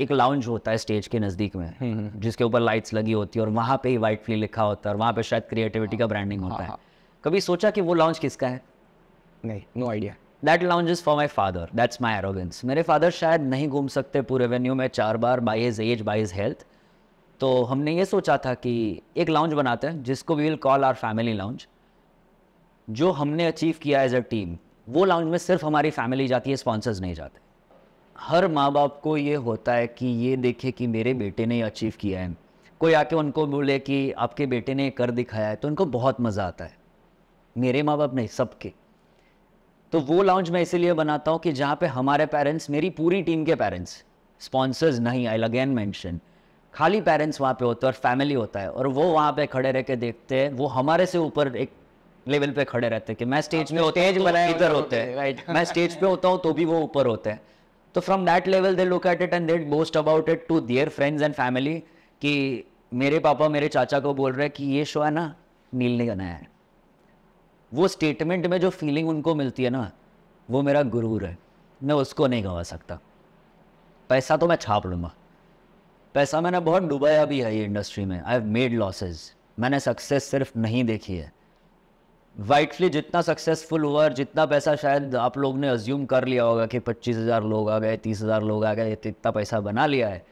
Speaker 1: एक लाउंज होता है स्टेज के नज़दीक में हम्म, हम्म, हम्म। जिसके ऊपर लाइट्स लगी होती है और वहां पे ही वाइट फ्ली लिखा होता है और वहां पे शायद क्रिएटिविटी का ब्रांडिंग हाँ, होता हाँ, है हाँ। कभी सोचा कि वो लाउंज किसका है नहीं no idea that lounge is for my father that's my arrogance मेरे फादर शायद नहीं घूम सकते पूरे वेन्यू में चार बार by his age by his health तो हमने ये सोचा था कि एक लाउंज बनाते हैं जिसको we will call our family lounge जो हमने अचीव किया एज अ टीम वो लाउंज में सिर्फ हमारी फैमिली जाती है स्पॉन्सर्स नहीं जाते हर माँ बाप को ये होता है कि ये देखे कि मेरे बेटे ने अचीव किया है कोई आके उनको बोले कि आपके बेटे ने कर दिखाया है तो उनको बहुत मज़ा आता है मेरे माँ बाप नहीं सबके तो वो लाउंज मैं इसीलिए बनाता हूँ कि जहाँ पे हमारे पेरेंट्स मेरी पूरी टीम के पेरेंट्स स्पॉन्सर्स नहीं आई अगेन मैंशन खाली पेरेंट्स वहाँ पे होते हैं और फैमिली होता है और वो वहाँ पे खड़े रह के देखते हैं वो हमारे से ऊपर एक लेवल पे खड़े रहते हैं कि मैं स्टेज तो में होते हैं इधर होते हैं राइट मैं स्टेज पे होता हूँ तो भी वो ऊपर होते हैं तो from that level they look at it and they boast about it to their friends and family कि मेरे पापा मेरे चाचा को बोल रहे हैं कि ये शो है ना नील ने गाना है वो स्टेटमेंट में जो फीलिंग उनको मिलती है ना वो मेरा गुरूर है मैं उसको नहीं गंवा सकता पैसा तो मैं छाप लूँगा पैसा मैंने बहुत डुबाया भी है ये इंडस्ट्री में आई हैव मेड लॉसेज मैंने सक्सेस सिर्फ नहीं देखी है वाइटली जितना सक्सेसफुल हुआ और जितना पैसा शायद आप लोग ने अज्यूम कर लिया होगा कि पच्चीस हज़ार लोग आ गए तीस हज़ार लोग आ गए इतना पैसा बना लिया है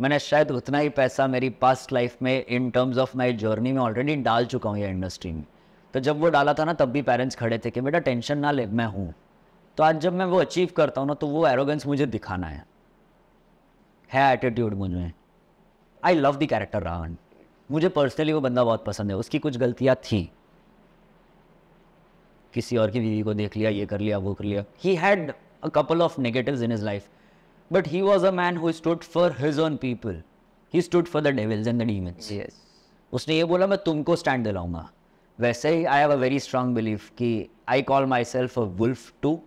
Speaker 1: मैंने शायद उतना ही पैसा मेरी पास्ट लाइफ में in terms of my journey में ऑलरेडी डाल चुका हूँ ये इंडस्ट्री में तो जब वो डाला था ना तब भी पेरेंट्स खड़े थे कि बेटा टेंशन ना ले मैं हूँ तो आज जब मैं वो अचीव करता हूँ ना तो वो एरोगेंस मुझे दिखाना है है एटीट्यूड मुझ में I love the character Ravan मुझे पर्सनली वो बंदा बहुत पसंद है उसकी कुछ गलतियाँ थी किसी और की बीवी को देख लिया ये कर लिया वो कर लिया he had a couple of negative in his life but he was a man who stood for his own people he stood for the devils and the yes उसने ये बोला मैं तुमको स्टैंड दिलाऊंगा वैसे ही I have a very strong belief कि I call myself a wolf too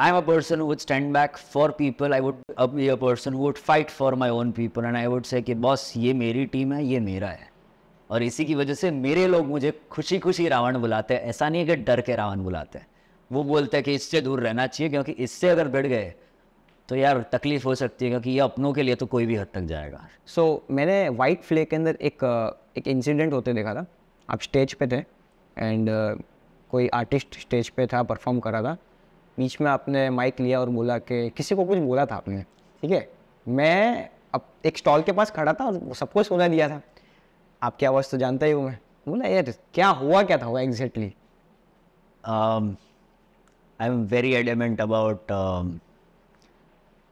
Speaker 1: I am a person would stand back for people I would be a person would fight for my own people and I would say कि बॉस ये मेरी टीम है ये मेरा है और इसी की वजह से मेरे लोग मुझे खुशी खुशी रावण बुलाते हैं ऐसा नहीं है कि डर के रावण बुलाते हैं वो बोलते हैं कि इससे दूर रहना चाहिए क्योंकि इससे अगर बढ़ गए तो यार तकलीफ हो सकती है क्योंकि ये अपनों के लिए तो कोई भी हद तक जाएगा सो so, मैंने वाइट फ्ले के अंदर एक एक इंसिडेंट होते
Speaker 2: देखा था आप स्टेज पे थे एंड uh, कोई आर्टिस्ट स्टेज पे था परफॉर्म करा था बीच में आपने माइक लिया और बोला कि किसी को कुछ बोला था आपने ठीक है मैं अब एक स्टॉल के पास खड़ा था और सबको सुना दिया था आपकी आवाज़ तो जानता ही
Speaker 1: हूँ मैं बोला यार क्या हुआ क्या था हुआ exactly I am very adamant about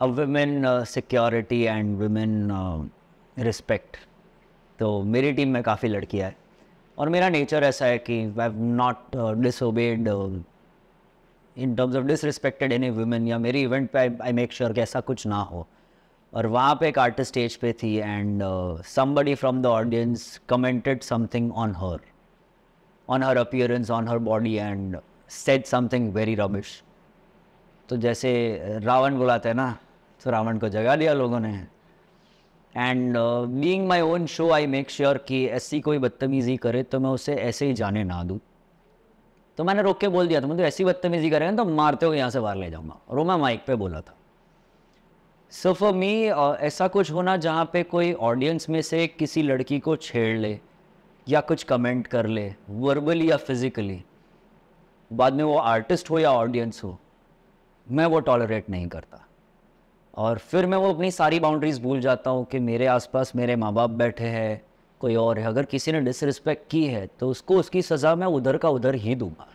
Speaker 1: women security and women respect तो मेरी टीम में काफ़ी लड़कियाँ हैं और मेरा नेचर ऐसा है कि I have not disobeyed in terms of disrespected any women या मेरी इवेंट पे आई मेक श्योर कि ऐसा कुछ ना हो और वहाँ पे एक आर्टिस्ट स्टेज पे थी and somebody from the audience commented something on her on her appearance on her body and said something very rubbish तो जैसे रावण बुलाते हैं ना तो रावण को जगा लिया लोगों ने and being my own show I make sure कि ऐसी कोई बदतमीज़ी करे तो मैं उसे ऐसे ही जाने ना दूँ तो मैंने रोक के बोल दिया था मुझे ऐसी बदतमीज़ी करेंगे तो मारते हो यहाँ से बाहर ले जाऊँगा और वो मैं माइक पे बोला था सो फॉर मी ऐसा कुछ होना जहाँ पे कोई ऑडियंस में से किसी लड़की को छेड़ ले या कुछ कमेंट कर ले वर्बली या फिज़िकली बाद में वो आर्टिस्ट हो या ऑडियंस हो मैं वो टॉलरेट नहीं करता और फिर मैं वो अपनी सारी बाउंड्रीज़ भूल जाता हूँ कि मेरे आसपास मेरे माँ बाप बैठे हैं कोई और है अगर किसी ने डिसरिस्पेक्ट की है तो उसको उसकी सज़ा मैं उधर का उधर ही दूंगा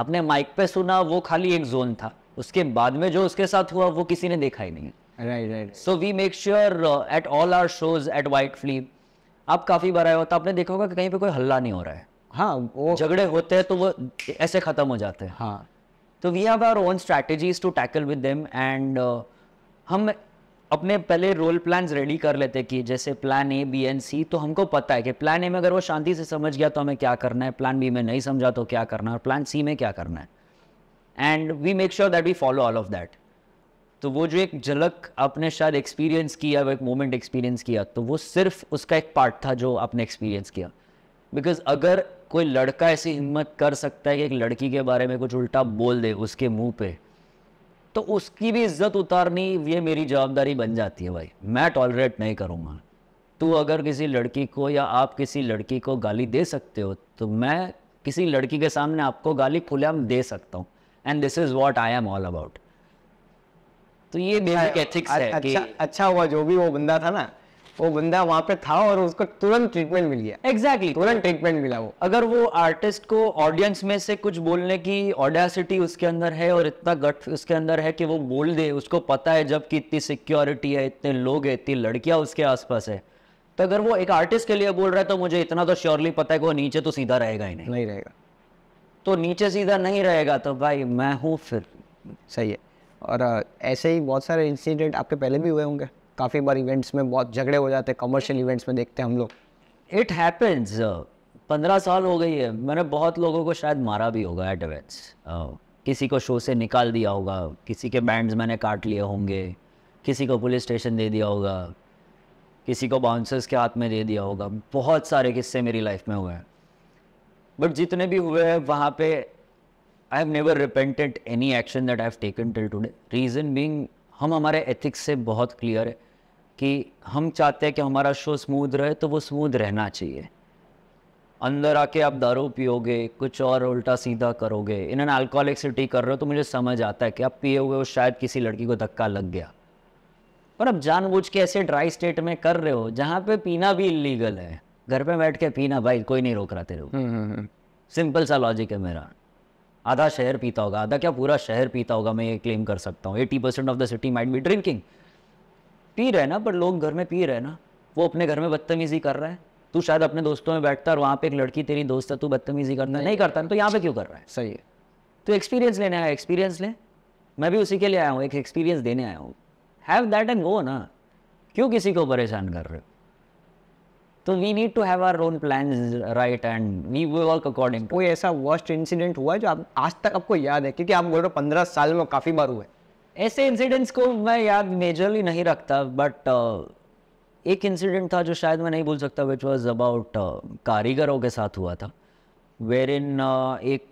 Speaker 1: आपने माइक पे सुना वो खाली एक जोन था उसके बाद में जो उसके साथ हुआ वो किसी ने देखा ही नहीं right right so we make sure at all our shows at White Flip आप काफ़ी बार आए हो तो आपने देखा होगा कि कहीं पे कोई हल्ला नहीं हो रहा है हाँ वो झगड़े होते हैं तो वो ऐसे ख़त्म हो जाते हैं हाँ तो we have our own strategies to tackle with them and हम अपने पहले रोल प्लान रेडी कर लेते कि जैसे plan A B and C तो हमको पता है कि प्लान ए में अगर वो शांति से समझ गया तो हमें क्या करना है प्लान बी में नहीं समझा तो क्या करना है और प्लान सी में क्या करना है and we make sure that we follow all of that तो वो जो एक झलक आपने शायद एक्सपीरियंस किया वो एक मोमेंट एक्सपीरियंस किया तो वो सिर्फ उसका एक पार्ट था जो आपने एक्सपीरियंस किया बिकॉज अगर कोई लड़का ऐसी हिम्मत कर सकता है कि एक लड़की के बारे में कुछ उल्टा बोल दे उसके मुंह पे तो उसकी भी इज्जत उतारनी ये मेरी जवाबदारी बन जाती है भाई मैं टॉलरेट नहीं करूँगा तो अगर किसी लड़की को या आप किसी लड़की को गाली दे सकते हो तो मैं किसी लड़की के सामने आपको गाली खुलेआम दे सकता हूँ and this is what I am all about तो ये बेसिक अच्छा, एथिक्स है अच्छा, कि
Speaker 2: अच्छा हुआ जो भी वो बंदा था ना वो बंदा वहां पे था और उसको तुरंत ट्रीटमेंट मिल गया
Speaker 1: एग्जैक्टली exactly. तुरंत ट्रीटमेंट मिला वो अगर वो आर्टिस्ट को ऑडियंस में से कुछ बोलने की ऑडासिटी उसके अंदर है और इतना गट उसके अंदर है कि वो बोल दे उसको पता है जब कि इतनी सिक्योरिटी है इतने लोग है इतनी लड़कियां उसके आसपास है तो अगर वो एक आर्टिस्ट के लिए बोल रहा है तो मुझे इतना तो श्योरली पता है कि वो नीचे तो सीधा रहेगा ही नहीं, नहीं रहेगा तो नीचे सीधा नहीं रहेगा तो
Speaker 2: भाई मैं हूँ फिर सही है और ऐसे ही बहुत सारे इंसिडेंट आपके पहले भी
Speaker 1: हुए होंगे काफ़ी बार इवेंट्स में बहुत झगड़े हो जाते हैं कमर्शियल इवेंट्स में देखते हैं हम लोग इट हैपन्स पंद्रह साल हो गई है मैंने बहुत लोगों को शायद मारा भी होगा एट इवेंट्स किसी को शो से निकाल दिया होगा किसी के बैंड्स मैंने काट लिए होंगे किसी को पुलिस स्टेशन दे दिया होगा किसी को बाउंसर्स के हाथ में दे दिया होगा बहुत सारे किस्से मेरी लाइफ में हुए हैं बट जितने भी हुए हैं वहाँ पे I have never repented any action that I have taken till today reason being हम हमारे एथिक्स से बहुत क्लियर है कि हम चाहते हैं कि हमारा शो स्मूथ रहे तो वो स्मूथ रहना चाहिए अंदर आके आप दारू पियोगे कुछ और उल्टा सीधा करोगे इन एन अल्कोहलिक सिटी कर रहे हो तो मुझे समझ आता है कि आप पिए हुए हो शायद किसी लड़की को धक्का लग गया पर आप जानबूझ के ऐसे ड्राई स्टेट में कर रहे हो जहाँ पे पीना भी इलीगल है घर पे बैठ के पीना भाई कोई नहीं रोक रहा तेरे को सिंपल हम्म, हम्म, हम्म। सा लॉजिक है मेरा आधा शहर पीता होगा आधा क्या पूरा शहर पीता होगा मैं ये क्लेम कर सकता हूँ eighty percent of the city might be drinking पी रहे ना पर लोग घर में पी रहे ना वो अपने घर में बदतमीजी कर रहे हैं तू शायद अपने दोस्तों में बैठता और वहाँ पे एक लड़की तेरी दोस्त है तू बदतमीजी करना नहीं, नहीं करता तो यहाँ पे क्यों कर रहा है सही है तो एक्सपीरियंस लेने आया एक्सपीरियंस ले मैं भी उसी के लिए आया हूँ एक एक्सपीरियंस देने आया हूँ हैव दैट एंड गो ना क्यों किसी को परेशान कर रहे हो so we need to have our own plan right and we work according कोई ऐसा वर्स्ट इंसिडेंट हुआ जो आप आज तक आपको याद है क्योंकि आप बोल रहे हो पंद्रह साल में काफ़ी बार हुए ऐसे इंसिडेंट्स को मैं याद मेजरली नहीं रखता बट uh, एक इंसिडेंट था जो शायद मैं नहीं बोल सकता विच वॉज अबाउट कारीगरों के साथ हुआ था वेर इन uh, एक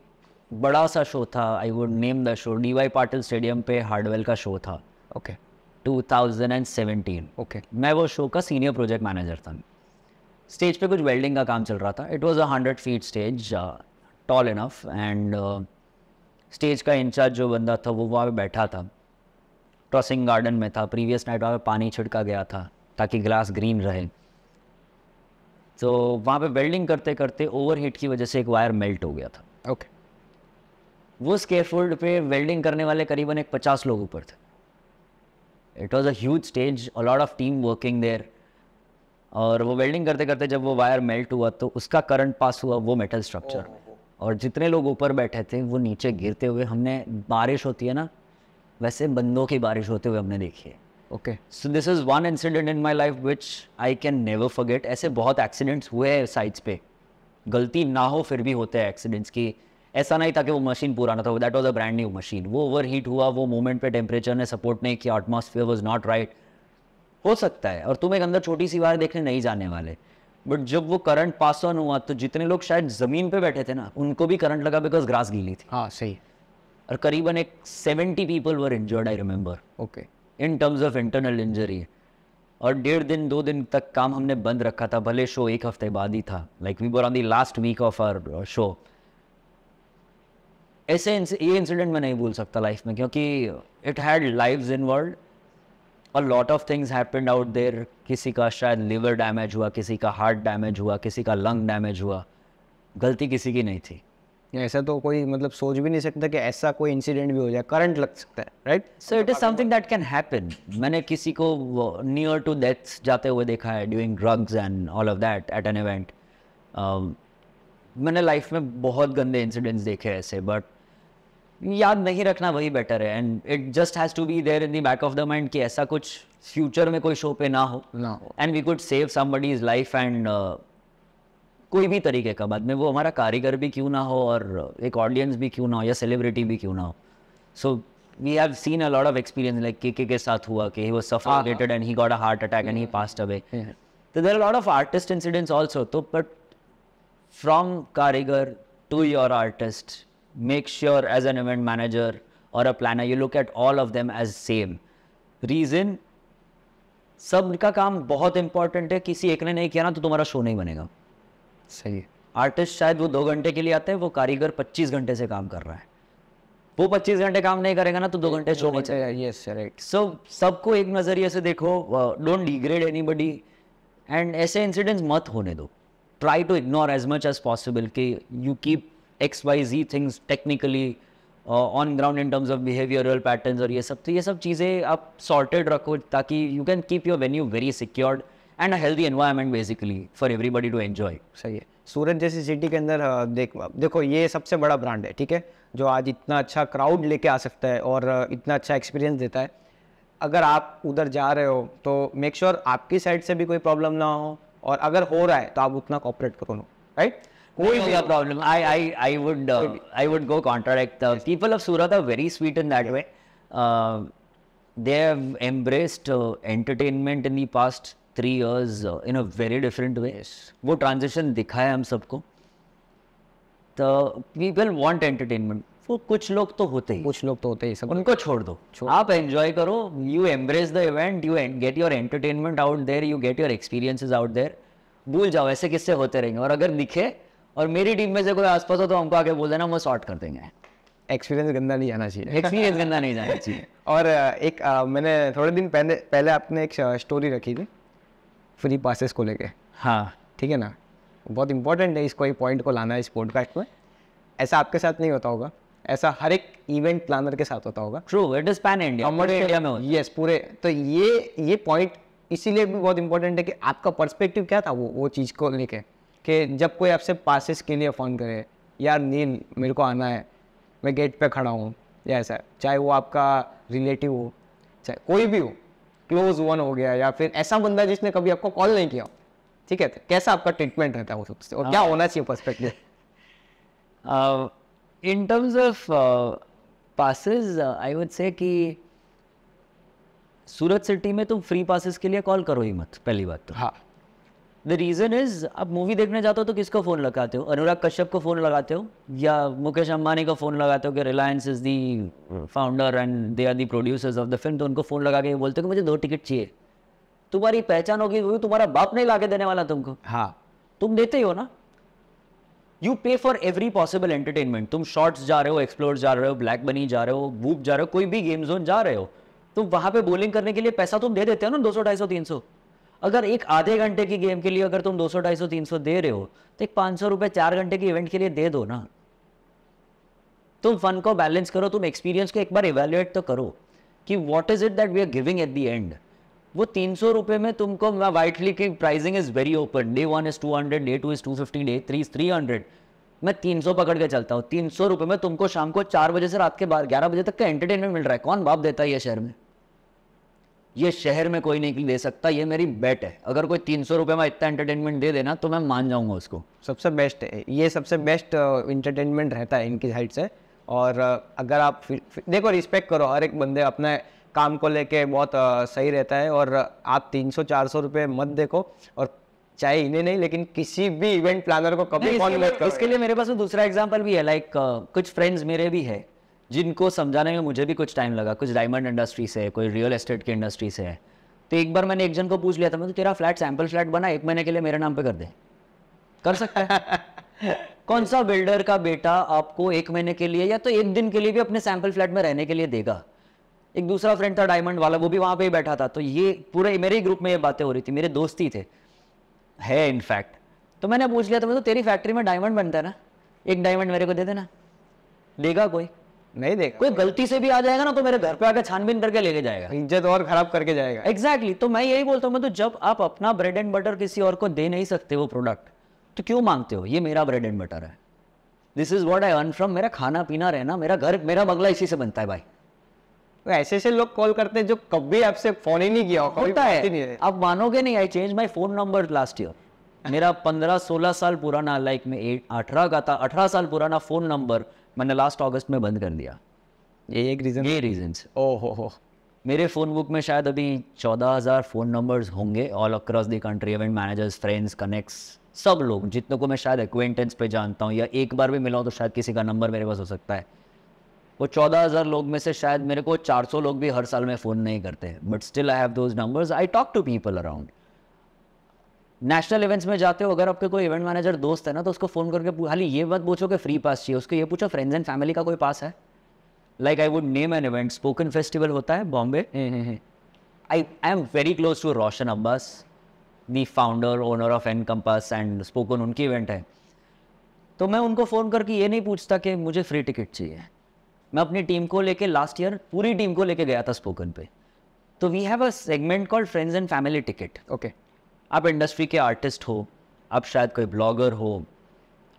Speaker 1: बड़ा सा शो था I would name the show D Y Patil stadium पे हार्डवेल का शो था ओके okay. 2017 okay okay. मैं वो शो का सीनियर प्रोजेक्ट मैनेजर था स्टेज पे कुछ वेल्डिंग का काम चल रहा था it was a hundred feet stage tall enough and stage का इंचार्ज जो बंदा था वो वहाँ पे बैठा था क्रॉसिंग गार्डन में था प्रीवियस नाइट वहाँ पे पानी छिड़का गया था ताकि ग्लास ग्रीन रहे तो वहाँ पे वेल्डिंग करते करते ओवरहीट की वजह से एक वायर मेल्ट हो गया था ओके वो स्केफोल्ड पे वेल्डिंग करने वाले करीबन एक पचास लोग ऊपर थे it was a huge stage a lot of team working there और वो वेल्डिंग करते करते जब वो वायर मेल्ट हुआ तो उसका करंट पास हुआ वो मेटल स्ट्रक्चर और जितने लोग ऊपर बैठे थे वो नीचे गिरते हुए हमने बारिश होती है ना वैसे बंदों की बारिश होते हुए हमने देखी है okay so this is one incident in my life which I can never forget ऐसे बहुत एक्सीडेंट्स हुए हैं साइड्स पे गलती ना हो फिर भी होते हैं एक्सीडेंट्स की ऐसा नहीं था कि वो मशीन पुराना था that was a brand new machine वो ओवर हीट हुआ वो मोमेंट पे टेम्परेचर ने सपोर्ट नहीं किया एटमोसफियर वॉज नॉट राइट हो सकता है और तुम एक अंदर छोटी सी बार देखने नहीं जाने वाले बट जब वो करंट पास ऑन हुआ तो जितने लोग शायद जमीन पे बैठे थे ना उनको भी करंट लगा बिकॉज ग्रास गीली थी हाँ सही और करीबन एक seventy people were injured I remember okay in terms of internal injury और डेढ़ दिन दो दिन तक काम हमने बंद रखा था भले शो एक हफ्ते बाद ही था like we bore on the last week of our show ऐसे ये इंसिडेंट मैं नहीं भूल सकता लाइफ में क्योंकि it had lives in world और lot of things happened out there किसी का शायद लिवर डैमेज हुआ किसी का हार्ट डैमेज हुआ किसी का लंग डैमेज हुआ गलती किसी की नहीं थी
Speaker 2: ऐसा तो कोई मतलब सोच भी नहीं सकता कि ऐसा
Speaker 1: कोई इंसिडेंट भी हो जाए करंट लग सकता है right so it is something that can happen मैंने किसी को नियर टू डेथ जाते हुए देखा है doing drugs and all of that at an event मैंने लाइफ में बहुत गंदे इंसिडेंट्स देखे ऐसे बट याद नहीं रखना वही बेटर है and it just has to be there in the back of the mind कि ऐसा कुछ फ्यूचर में कोई शो पे ना हो ना हो and we could save somebody his life एंड कोई भी तरीके का बाद में वो हमारा कारीगर भी क्यों ना हो और एक ऑडियंस भी क्यों ना हो या सेलिब्रिटी भी क्यों ना हो so we have seen a lot of experience like के के साथ हुआ कि he was suffocated and he got a heart attack and he passed away तो there are lot of artist incidents also तो बट फ्रॉम कारीगर to your artist make sure as an event manager or a planner you look at all of them as same reason सब का काम बहुत इंपॉर्टेंट है किसी एक ने नहीं किया ना तो तुम्हारा शो नहीं बनेगा सही आर्टिस्ट शायद वो दो घंटे के लिए आते हैं वो कारीगर 25 घंटे से काम कर रहा है वो 25 घंटे काम नहीं करेगा ना तो दो घंटे शो बचेगा यस राइट सो सबको एक नज़रिए से देखो डोंट डिग्रेड एनीबडी एंड ऐसे इंसिडेंट्स मत होने दो try to ignore as much as possible कि you keep X Y Z things technically on ground in terms of behavioural pattern और ये सब तो ये सब चीज़ें आप सॉर्टेड रखो ताकि you can keep your venue very secured and a healthy environment basically for everybody to enjoy सही है सूरत जैसी सिटी के अंदर हाँ, देख देखो ये सबसे बड़ा ब्रांड है ठीक है जो आज इतना अच्छा
Speaker 2: क्राउड लेके आ सकता है और हाँ, इतना अच्छा एक्सपीरियंस देता है अगर आप उधर जा रहे हो तो मेक श्योर sure आपकी साइड से भी कोई प्रॉब्लम ना हो और अगर हो रहा है तो आप उतना कॉपरेट करो
Speaker 1: राइट कोई भी problem I I I would I would go contradict people of Surat are very sweet in that way they have embraced entertainment in the past past years in a very different way वो ट्रांजेक्शन दिखा है हम सबको तो people want एंटरटेनमेंट वो कुछ लोग तो होते ही कुछ लोग तो होते ही सब उनको छोड़ दो छोड़ आप एंजॉय करो you embrace the event you get your entertainment out there you get your experiences out there भूल जाओ ऐसे किससे होते रहेंगे और अगर दिखे और मेरी टीम में से कोई आसपास हो तो हमको आगे बोल देना वो शॉर्ट कर देंगे एक्सपीरियंस
Speaker 2: गंदा नहीं जाना चाहिए एक्सपीरियंस
Speaker 1: गंदा नहीं जाना चाहिए
Speaker 2: और एक आ, मैंने थोड़े दिन पहले पहले आपने एक स्टोरी रखी थी फ्री पासिस को लेके हाँ ठीक है ना बहुत इंपॉर्टेंट है इसको एक पॉइंट को लाना है इस पॉडकास्ट में ऐसा आपके साथ नहीं होता होगा ऐसा हर एक इवेंट प्लानर के साथ होता होगा true it is pan India हमारे इंडिया में यस पूरे तो ये ये पॉइंट इसीलिए भी बहुत इंपॉर्टेंट है कि आपका पर्सपेक्टिव क्या था वो वो चीज़ को लेके कि जब कोई आपसे पासिस के लिए फ़ोन करे यार नील मेरे को आना है मैं गेट पे खड़ा हूँ या ऐसा चाहे वो आपका रिलेटिव हो चाहे कोई भी हो क्लोज वन हो गया या फिर ऐसा बंदा जिसने कभी आपको कॉल नहीं किया ठीक है कैसा आपका ट्रीटमेंट रहता है वो सबसे
Speaker 1: और क्या हाँ। होना चाहिए perspective in terms of passes I would say कि सूरत सिटी में तुम फ्री पासिस के लिए कॉल करो ही मत पहली बात तो हाँ द रीज़न इज़ आप मूवी देखने जाते हो तो किसको फ़ोन लगाते हो अनुराग कश्यप को फ़ोन लगाते हो या मुकेश अंबानी को फ़ोन लगाते हो कि Reliance is the founder and they are the producers of the film तो उनको फ़ोन लगा के बोलते हो कि मुझे दो टिकट चाहिए तुम्हारी पहचान होगी वो तुम्हारा बाप नहीं ला के देने वाला तुमको हाँ तुम देते ही हो ना you pay for every possible entertainment तुम शॉर्ट्स जा रहे हो एक्सप्लोर जा रहे हो ब्लैक बनी जा रहे हो वूप जा रहे हो कोई भी गेम जोन जा रहे हो तुम तो वहां पे बोलिंग करने के लिए पैसा तुम दे देते हो ना दो सौ ढाई सौ तीन सौ अगर एक आधे घंटे की गेम के लिए अगर तुम 200 250 300 दे रहे हो तो एक पाँच सौ रुपये चार घंटे के इवेंट के लिए दे दो ना तुम फन को बैलेंस करो तुम एक्सपीरियंस को एक बार इवेल्युएट तो करो कि what is it that we are giving at the end वो तीन सौ रुपये में तुमको वाइटली की pricing is very open day one is two hundred day two is two fifty day three is three hundred मैं तीन सौ पकड़ के चलता हूँ तीन सौ रुपये में तुमको शाम को चार बजे से रात के बाद ग्यारह बजे तक का एंटरटेनमेंट मिल रहा है कौन बाप देता है ये शहर में ये शहर में कोई नहीं ले सकता ये मेरी बेट है अगर कोई तीन सौ रुपये में इतना एंटरटेनमेंट दे देना तो मैं मान जाऊँगा उसको सबसे बेस्ट है ये सबसे बेस्ट इंटरटेनमेंट uh, रहता है इनकी हाइट से और uh, अगर
Speaker 2: आप फिर, फिर, देखो रिस्पेक्ट करो हर एक बंदे अपने काम को लेके बहुत uh, सही रहता है और आप तीन सौ चार सौ रुपये मत देखो और चाहे इन्हें नहीं लेकिन किसी भी इवेंट प्लानर
Speaker 1: को कभी कौन मत करो इसके लिए मेरे पास तो दूसरा एग्जाम्पल भी है लाइक कुछ फ्रेंड्स मेरे भी है जिनको समझाने में मुझे भी कुछ टाइम लगा कुछ डायमंड इंडस्ट्री से कोई रियल एस्टेट की इंडस्ट्री से तो एक बार मैंने एक जन को पूछ लिया था मैं तो तेरा फ्लैट सैंपल फ्लैट बना एक महीने के लिए मेरे नाम पे कर दे कर सकता है कौन सा बिल्डर का बेटा आपको एक महीने के लिए या तो एक दिन के लिए भी अपने सैंपल फ्लैट में रहने के लिए देगा एक दूसरा फ्रेंड था डायमंड वाला वो भी वहाँ पे ही बैठा था तो ये पूरे मेरे ही ग्रुप में ये बातें हो रही थी मेरे दोस्त ही थे है इनफैक्ट तो मैंने पूछ लिया था मैं तो तेरी फैक्ट्री में डायमंड बनता है ना एक डायमंड मेरे को दे देना देगा कोई नहीं देगा कोई गलती से भी आ जाएगा ना तो मेरे घर पे आकर छानबीन करके लेके जाएगा इज्जत और खराब करके जाएगा एग्जैक्टली exactly. तो मैं यही बोलता हूँ तो जब आप अपना ब्रेड एंड बटर किसी और को दे नहीं सकते वो प्रोडक्ट तो क्यों मांगते हो ये मेरा ब्रेड एंड बटर है this is what I earn from मेरा खाना पीना रहना मेरा घर मेरा बगला इसी से बनता है भाई तो ऐसे ऐसे लोग कॉल करते हैं जो कभी आपसे फोन ही नहीं किया होता है नहीं आप मानोगे नहीं I change my phone number last year मेरा पंद्रह सोलह साल पुराना लाइक में अठारह का था अठारह साल पुराना फोन नंबर मैंने लास्ट अगस्त में बंद कर दिया ये एक रीज़न ये रीज़न्स ओ हो हो मेरे फ़ोन बुक में शायद अभी चौदह हज़ार फ़ोन नंबर्स होंगे all across the country event managers friends connects सब लोग जितने को मैं शायद एक्वेंटेंस पे जानता हूँ या एक बार भी मिला हूँ तो शायद किसी का नंबर मेरे पास हो सकता है वो चौदह हज़ार लोग में से शायद मेरे को चार सौ लोग भी हर साल में फ़ोन नहीं करते but still I have those numbers I talk to people around national events में जाते हो अगर आपके कोई इवेंट मैनेजर दोस्त है ना तो उसको फ़ोन करके खाली ये बात पूछो कि फ्री पास चाहिए उसको ये पूछो फ्रेंड्स एंड फैमिली का कोई पास है like I would name an event Spoken festival होता है Bombay I I am very close to Roshan Abbas the founder owner of an compass and Spoken उनकी इवेंट है तो मैं उनको फ़ोन करके ये नहीं पूछता कि मुझे फ्री टिकट चाहिए मैं अपनी टीम को लेके लास्ट ईयर पूरी टीम को लेके गया था स्पोकन पे तो we have a segment called friends and family ticket okay आप इंडस्ट्री के आर्टिस्ट हो आप शायद कोई ब्लॉगर हो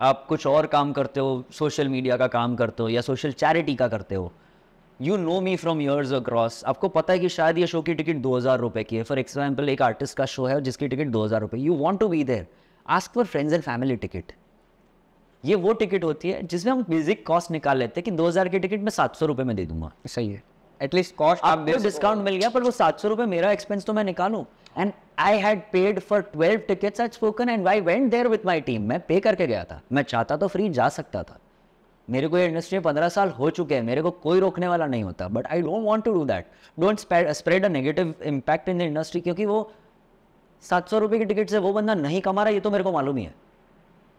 Speaker 1: आप कुछ और काम करते हो सोशल मीडिया का काम करते हो या सोशल चैरिटी का करते हो you know me from years across आपको पता है कि शायद ये शो की टिकट दो हज़ार रुपये की है फॉर एग्जाम्पल एक आर्टिस्ट का शो है जिसकी टिकट दो हज़ार रुपये you want to be there ask for friends and family ticket ये वो टिकट होती है जिसमें हम बेसिक कॉस्ट निकाल लेते हैं कि दो हज़ार की टिकट मैं सात सौ रुपये में दे दूंगा सही है एटलीस्ट कॉस्ट आप डिस्काउंट मिल गया पर वो सात सौ रुपये मेरा एक्सपेंस तो मैं निकालूँ and I had paid for twelve tickets at Spoken and I went there with my team मैं पे करके गया था मैं चाहता तो फ्री जा सकता था मेरे को ये इंडस्ट्री में पंद्रह साल हो चुके हैं मेरे को कोई रोकने वाला नहीं होता but I don't want to do that don't spread a negative impact in the industry क्योंकि वो सात सौ रुपये की टिकट से वो बंदा नहीं कमा रहा ये तो मेरे को मालूम ही है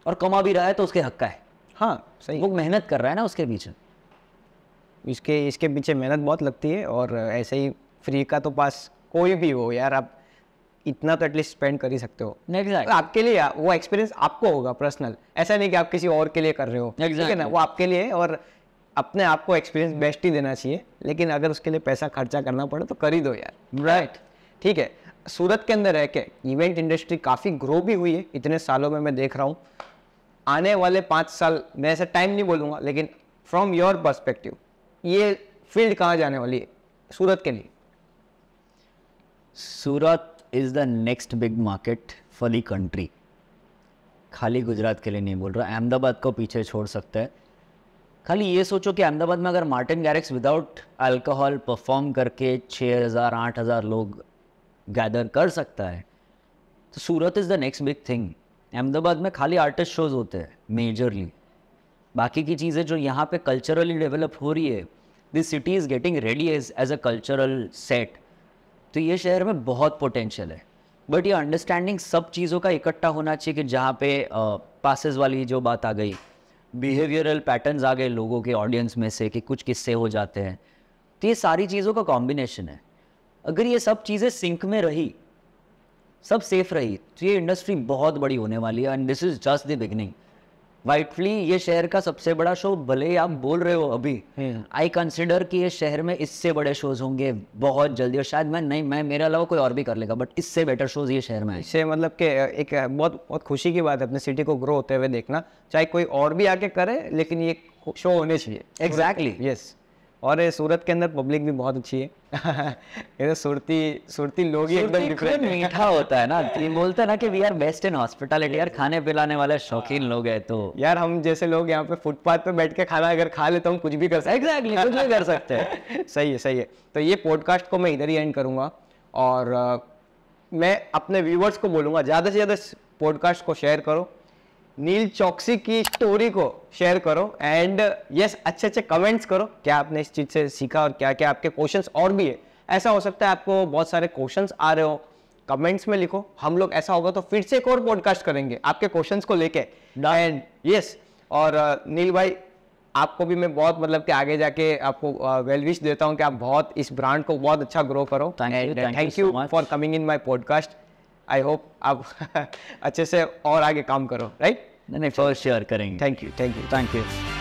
Speaker 1: और कमा भी रहा है तो उसके हक का है हाँ सही वो मेहनत कर रहा है ना उसके पीछे
Speaker 2: इसके इसके पीछे मेहनत बहुत लगती है और ऐसे ही फ्री का तो पास कोई भी हो यार आप इतना तो एटलीस्ट स्पेंड कर ही सकते हो exactly. तो आपके लिए वो एक्सपीरियंस आपको होगा पर्सनल ऐसा नहीं कि आप किसी और के लिए कर रहे हो exactly. ठीक है ना वो आपके लिए और अपने आप को एक्सपीरियंस बेस्ट ही देना चाहिए लेकिन अगर उसके लिए पैसा खर्चा करना पड़े तो कर ही दो यार राइट right. ठीक है सूरत के अंदर रह के इवेंट इंडस्ट्री काफ़ी ग्रो भी हुई है इतने सालों में मैं देख रहा हूँ आने वाले पाँच साल मैं ऐसा टाइम नहीं बोलूँगा लेकिन फ्रॉम योर पर्सपेक्टिव ये फील्ड कहाँ जाने वाली है सूरत के लिए
Speaker 1: Surat is the next big market for the country खाली गुजरात के लिए नहीं बोल रहा अहमदाबाद को पीछे छोड़ सकता है खाली ये सोचो कि अहमदाबाद में अगर Martin Garrix without alcohol perform करके 6000 8000 लोग गैदर कर सकता है तो Surat is the next big thing Ahmedabad में खाली आर्टिस्ट शोज़ होते हैं मेजरली बाकी की चीज़ें जो यहाँ पे कल्चरली डेवलप हो रही है this city is getting ready as as a cultural set तो ये शहर में बहुत पोटेंशियल है बट ये अंडरस्टैंडिंग सब चीज़ों का इकट्ठा होना चाहिए कि जहाँ पे पासिस वाली जो बात आ गई बिहेवियरल पैटर्न्स आ गए लोगों के ऑडियंस में से कि कुछ किस्से हो जाते हैं तो ये सारी चीज़ों का कॉम्बिनेशन है अगर ये सब चीज़ें सिंक में रही सब सेफ रही तो ये इंडस्ट्री बहुत बड़ी होने वाली है and this is just the beginning vitally ये शहर का सबसे बड़ा शो भले ही आप बोल रहे हो अभी आई हम्म। कंसिडर कि ये शहर में इससे बड़े शोज होंगे बहुत जल्दी और शायद मैं नहीं मैं मेरे अलावा कोई और भी कर लेगा बट इससे बेटर शोज ये शहर में इससे मतलब कि एक बहुत बहुत खुशी की बात है अपने सिटी को ग्रो होते
Speaker 2: हुए देखना चाहे कोई और भी आके करे लेकिन ये शो होने चाहिए एग्जैक्टली यस और सूरत के अंदर पब्लिक भी बहुत अच्छी
Speaker 1: है ये तो सूरती सूरती लोग ही एकदम डिफरेंट मीठा होता है ना बोलते ना कि we are best in hospitality यार खाने पिलाने वाले शौकीन लोग हैं तो यार हम जैसे लोग यहाँ पे फुटपाथ पे बैठ के खाना अगर खा ले तो हम कुछ भी कर सकते एग्जैक्टली exactly,
Speaker 2: कुछ भी कर सकते हैं सही है सही है तो ये पॉडकास्ट को मैं इधर ही एंड करूँगा और मैं अपने व्यूवर्स को बोलूँगा ज़्यादा से ज़्यादा पॉडकास्ट को शेयर करो नील चौकसी की स्टोरी को शेयर करो एंड यस अच्छे अच्छे कमेंट्स करो क्या आपने इस चीज़ से सीखा और क्या क्या आपके क्वेश्चंस और भी है ऐसा हो सकता है आपको बहुत सारे क्वेश्चंस आ रहे हो कमेंट्स में लिखो हम लोग ऐसा होगा तो फिर से एक और पॉडकास्ट करेंगे आपके क्वेश्चंस को लेके एंड यस और uh, नील भाई आपको भी मैं बहुत मतलब कि आगे जाके आपको वेल uh, विश देता हूँ कि आप बहुत इस ब्रांड को बहुत अच्छा ग्रो करो thank you for coming in my podcast I hope आप अच्छे से और आगे काम करो राइट right?
Speaker 1: नेक्स्ट और शेयर करेंगे thank you thank you thank you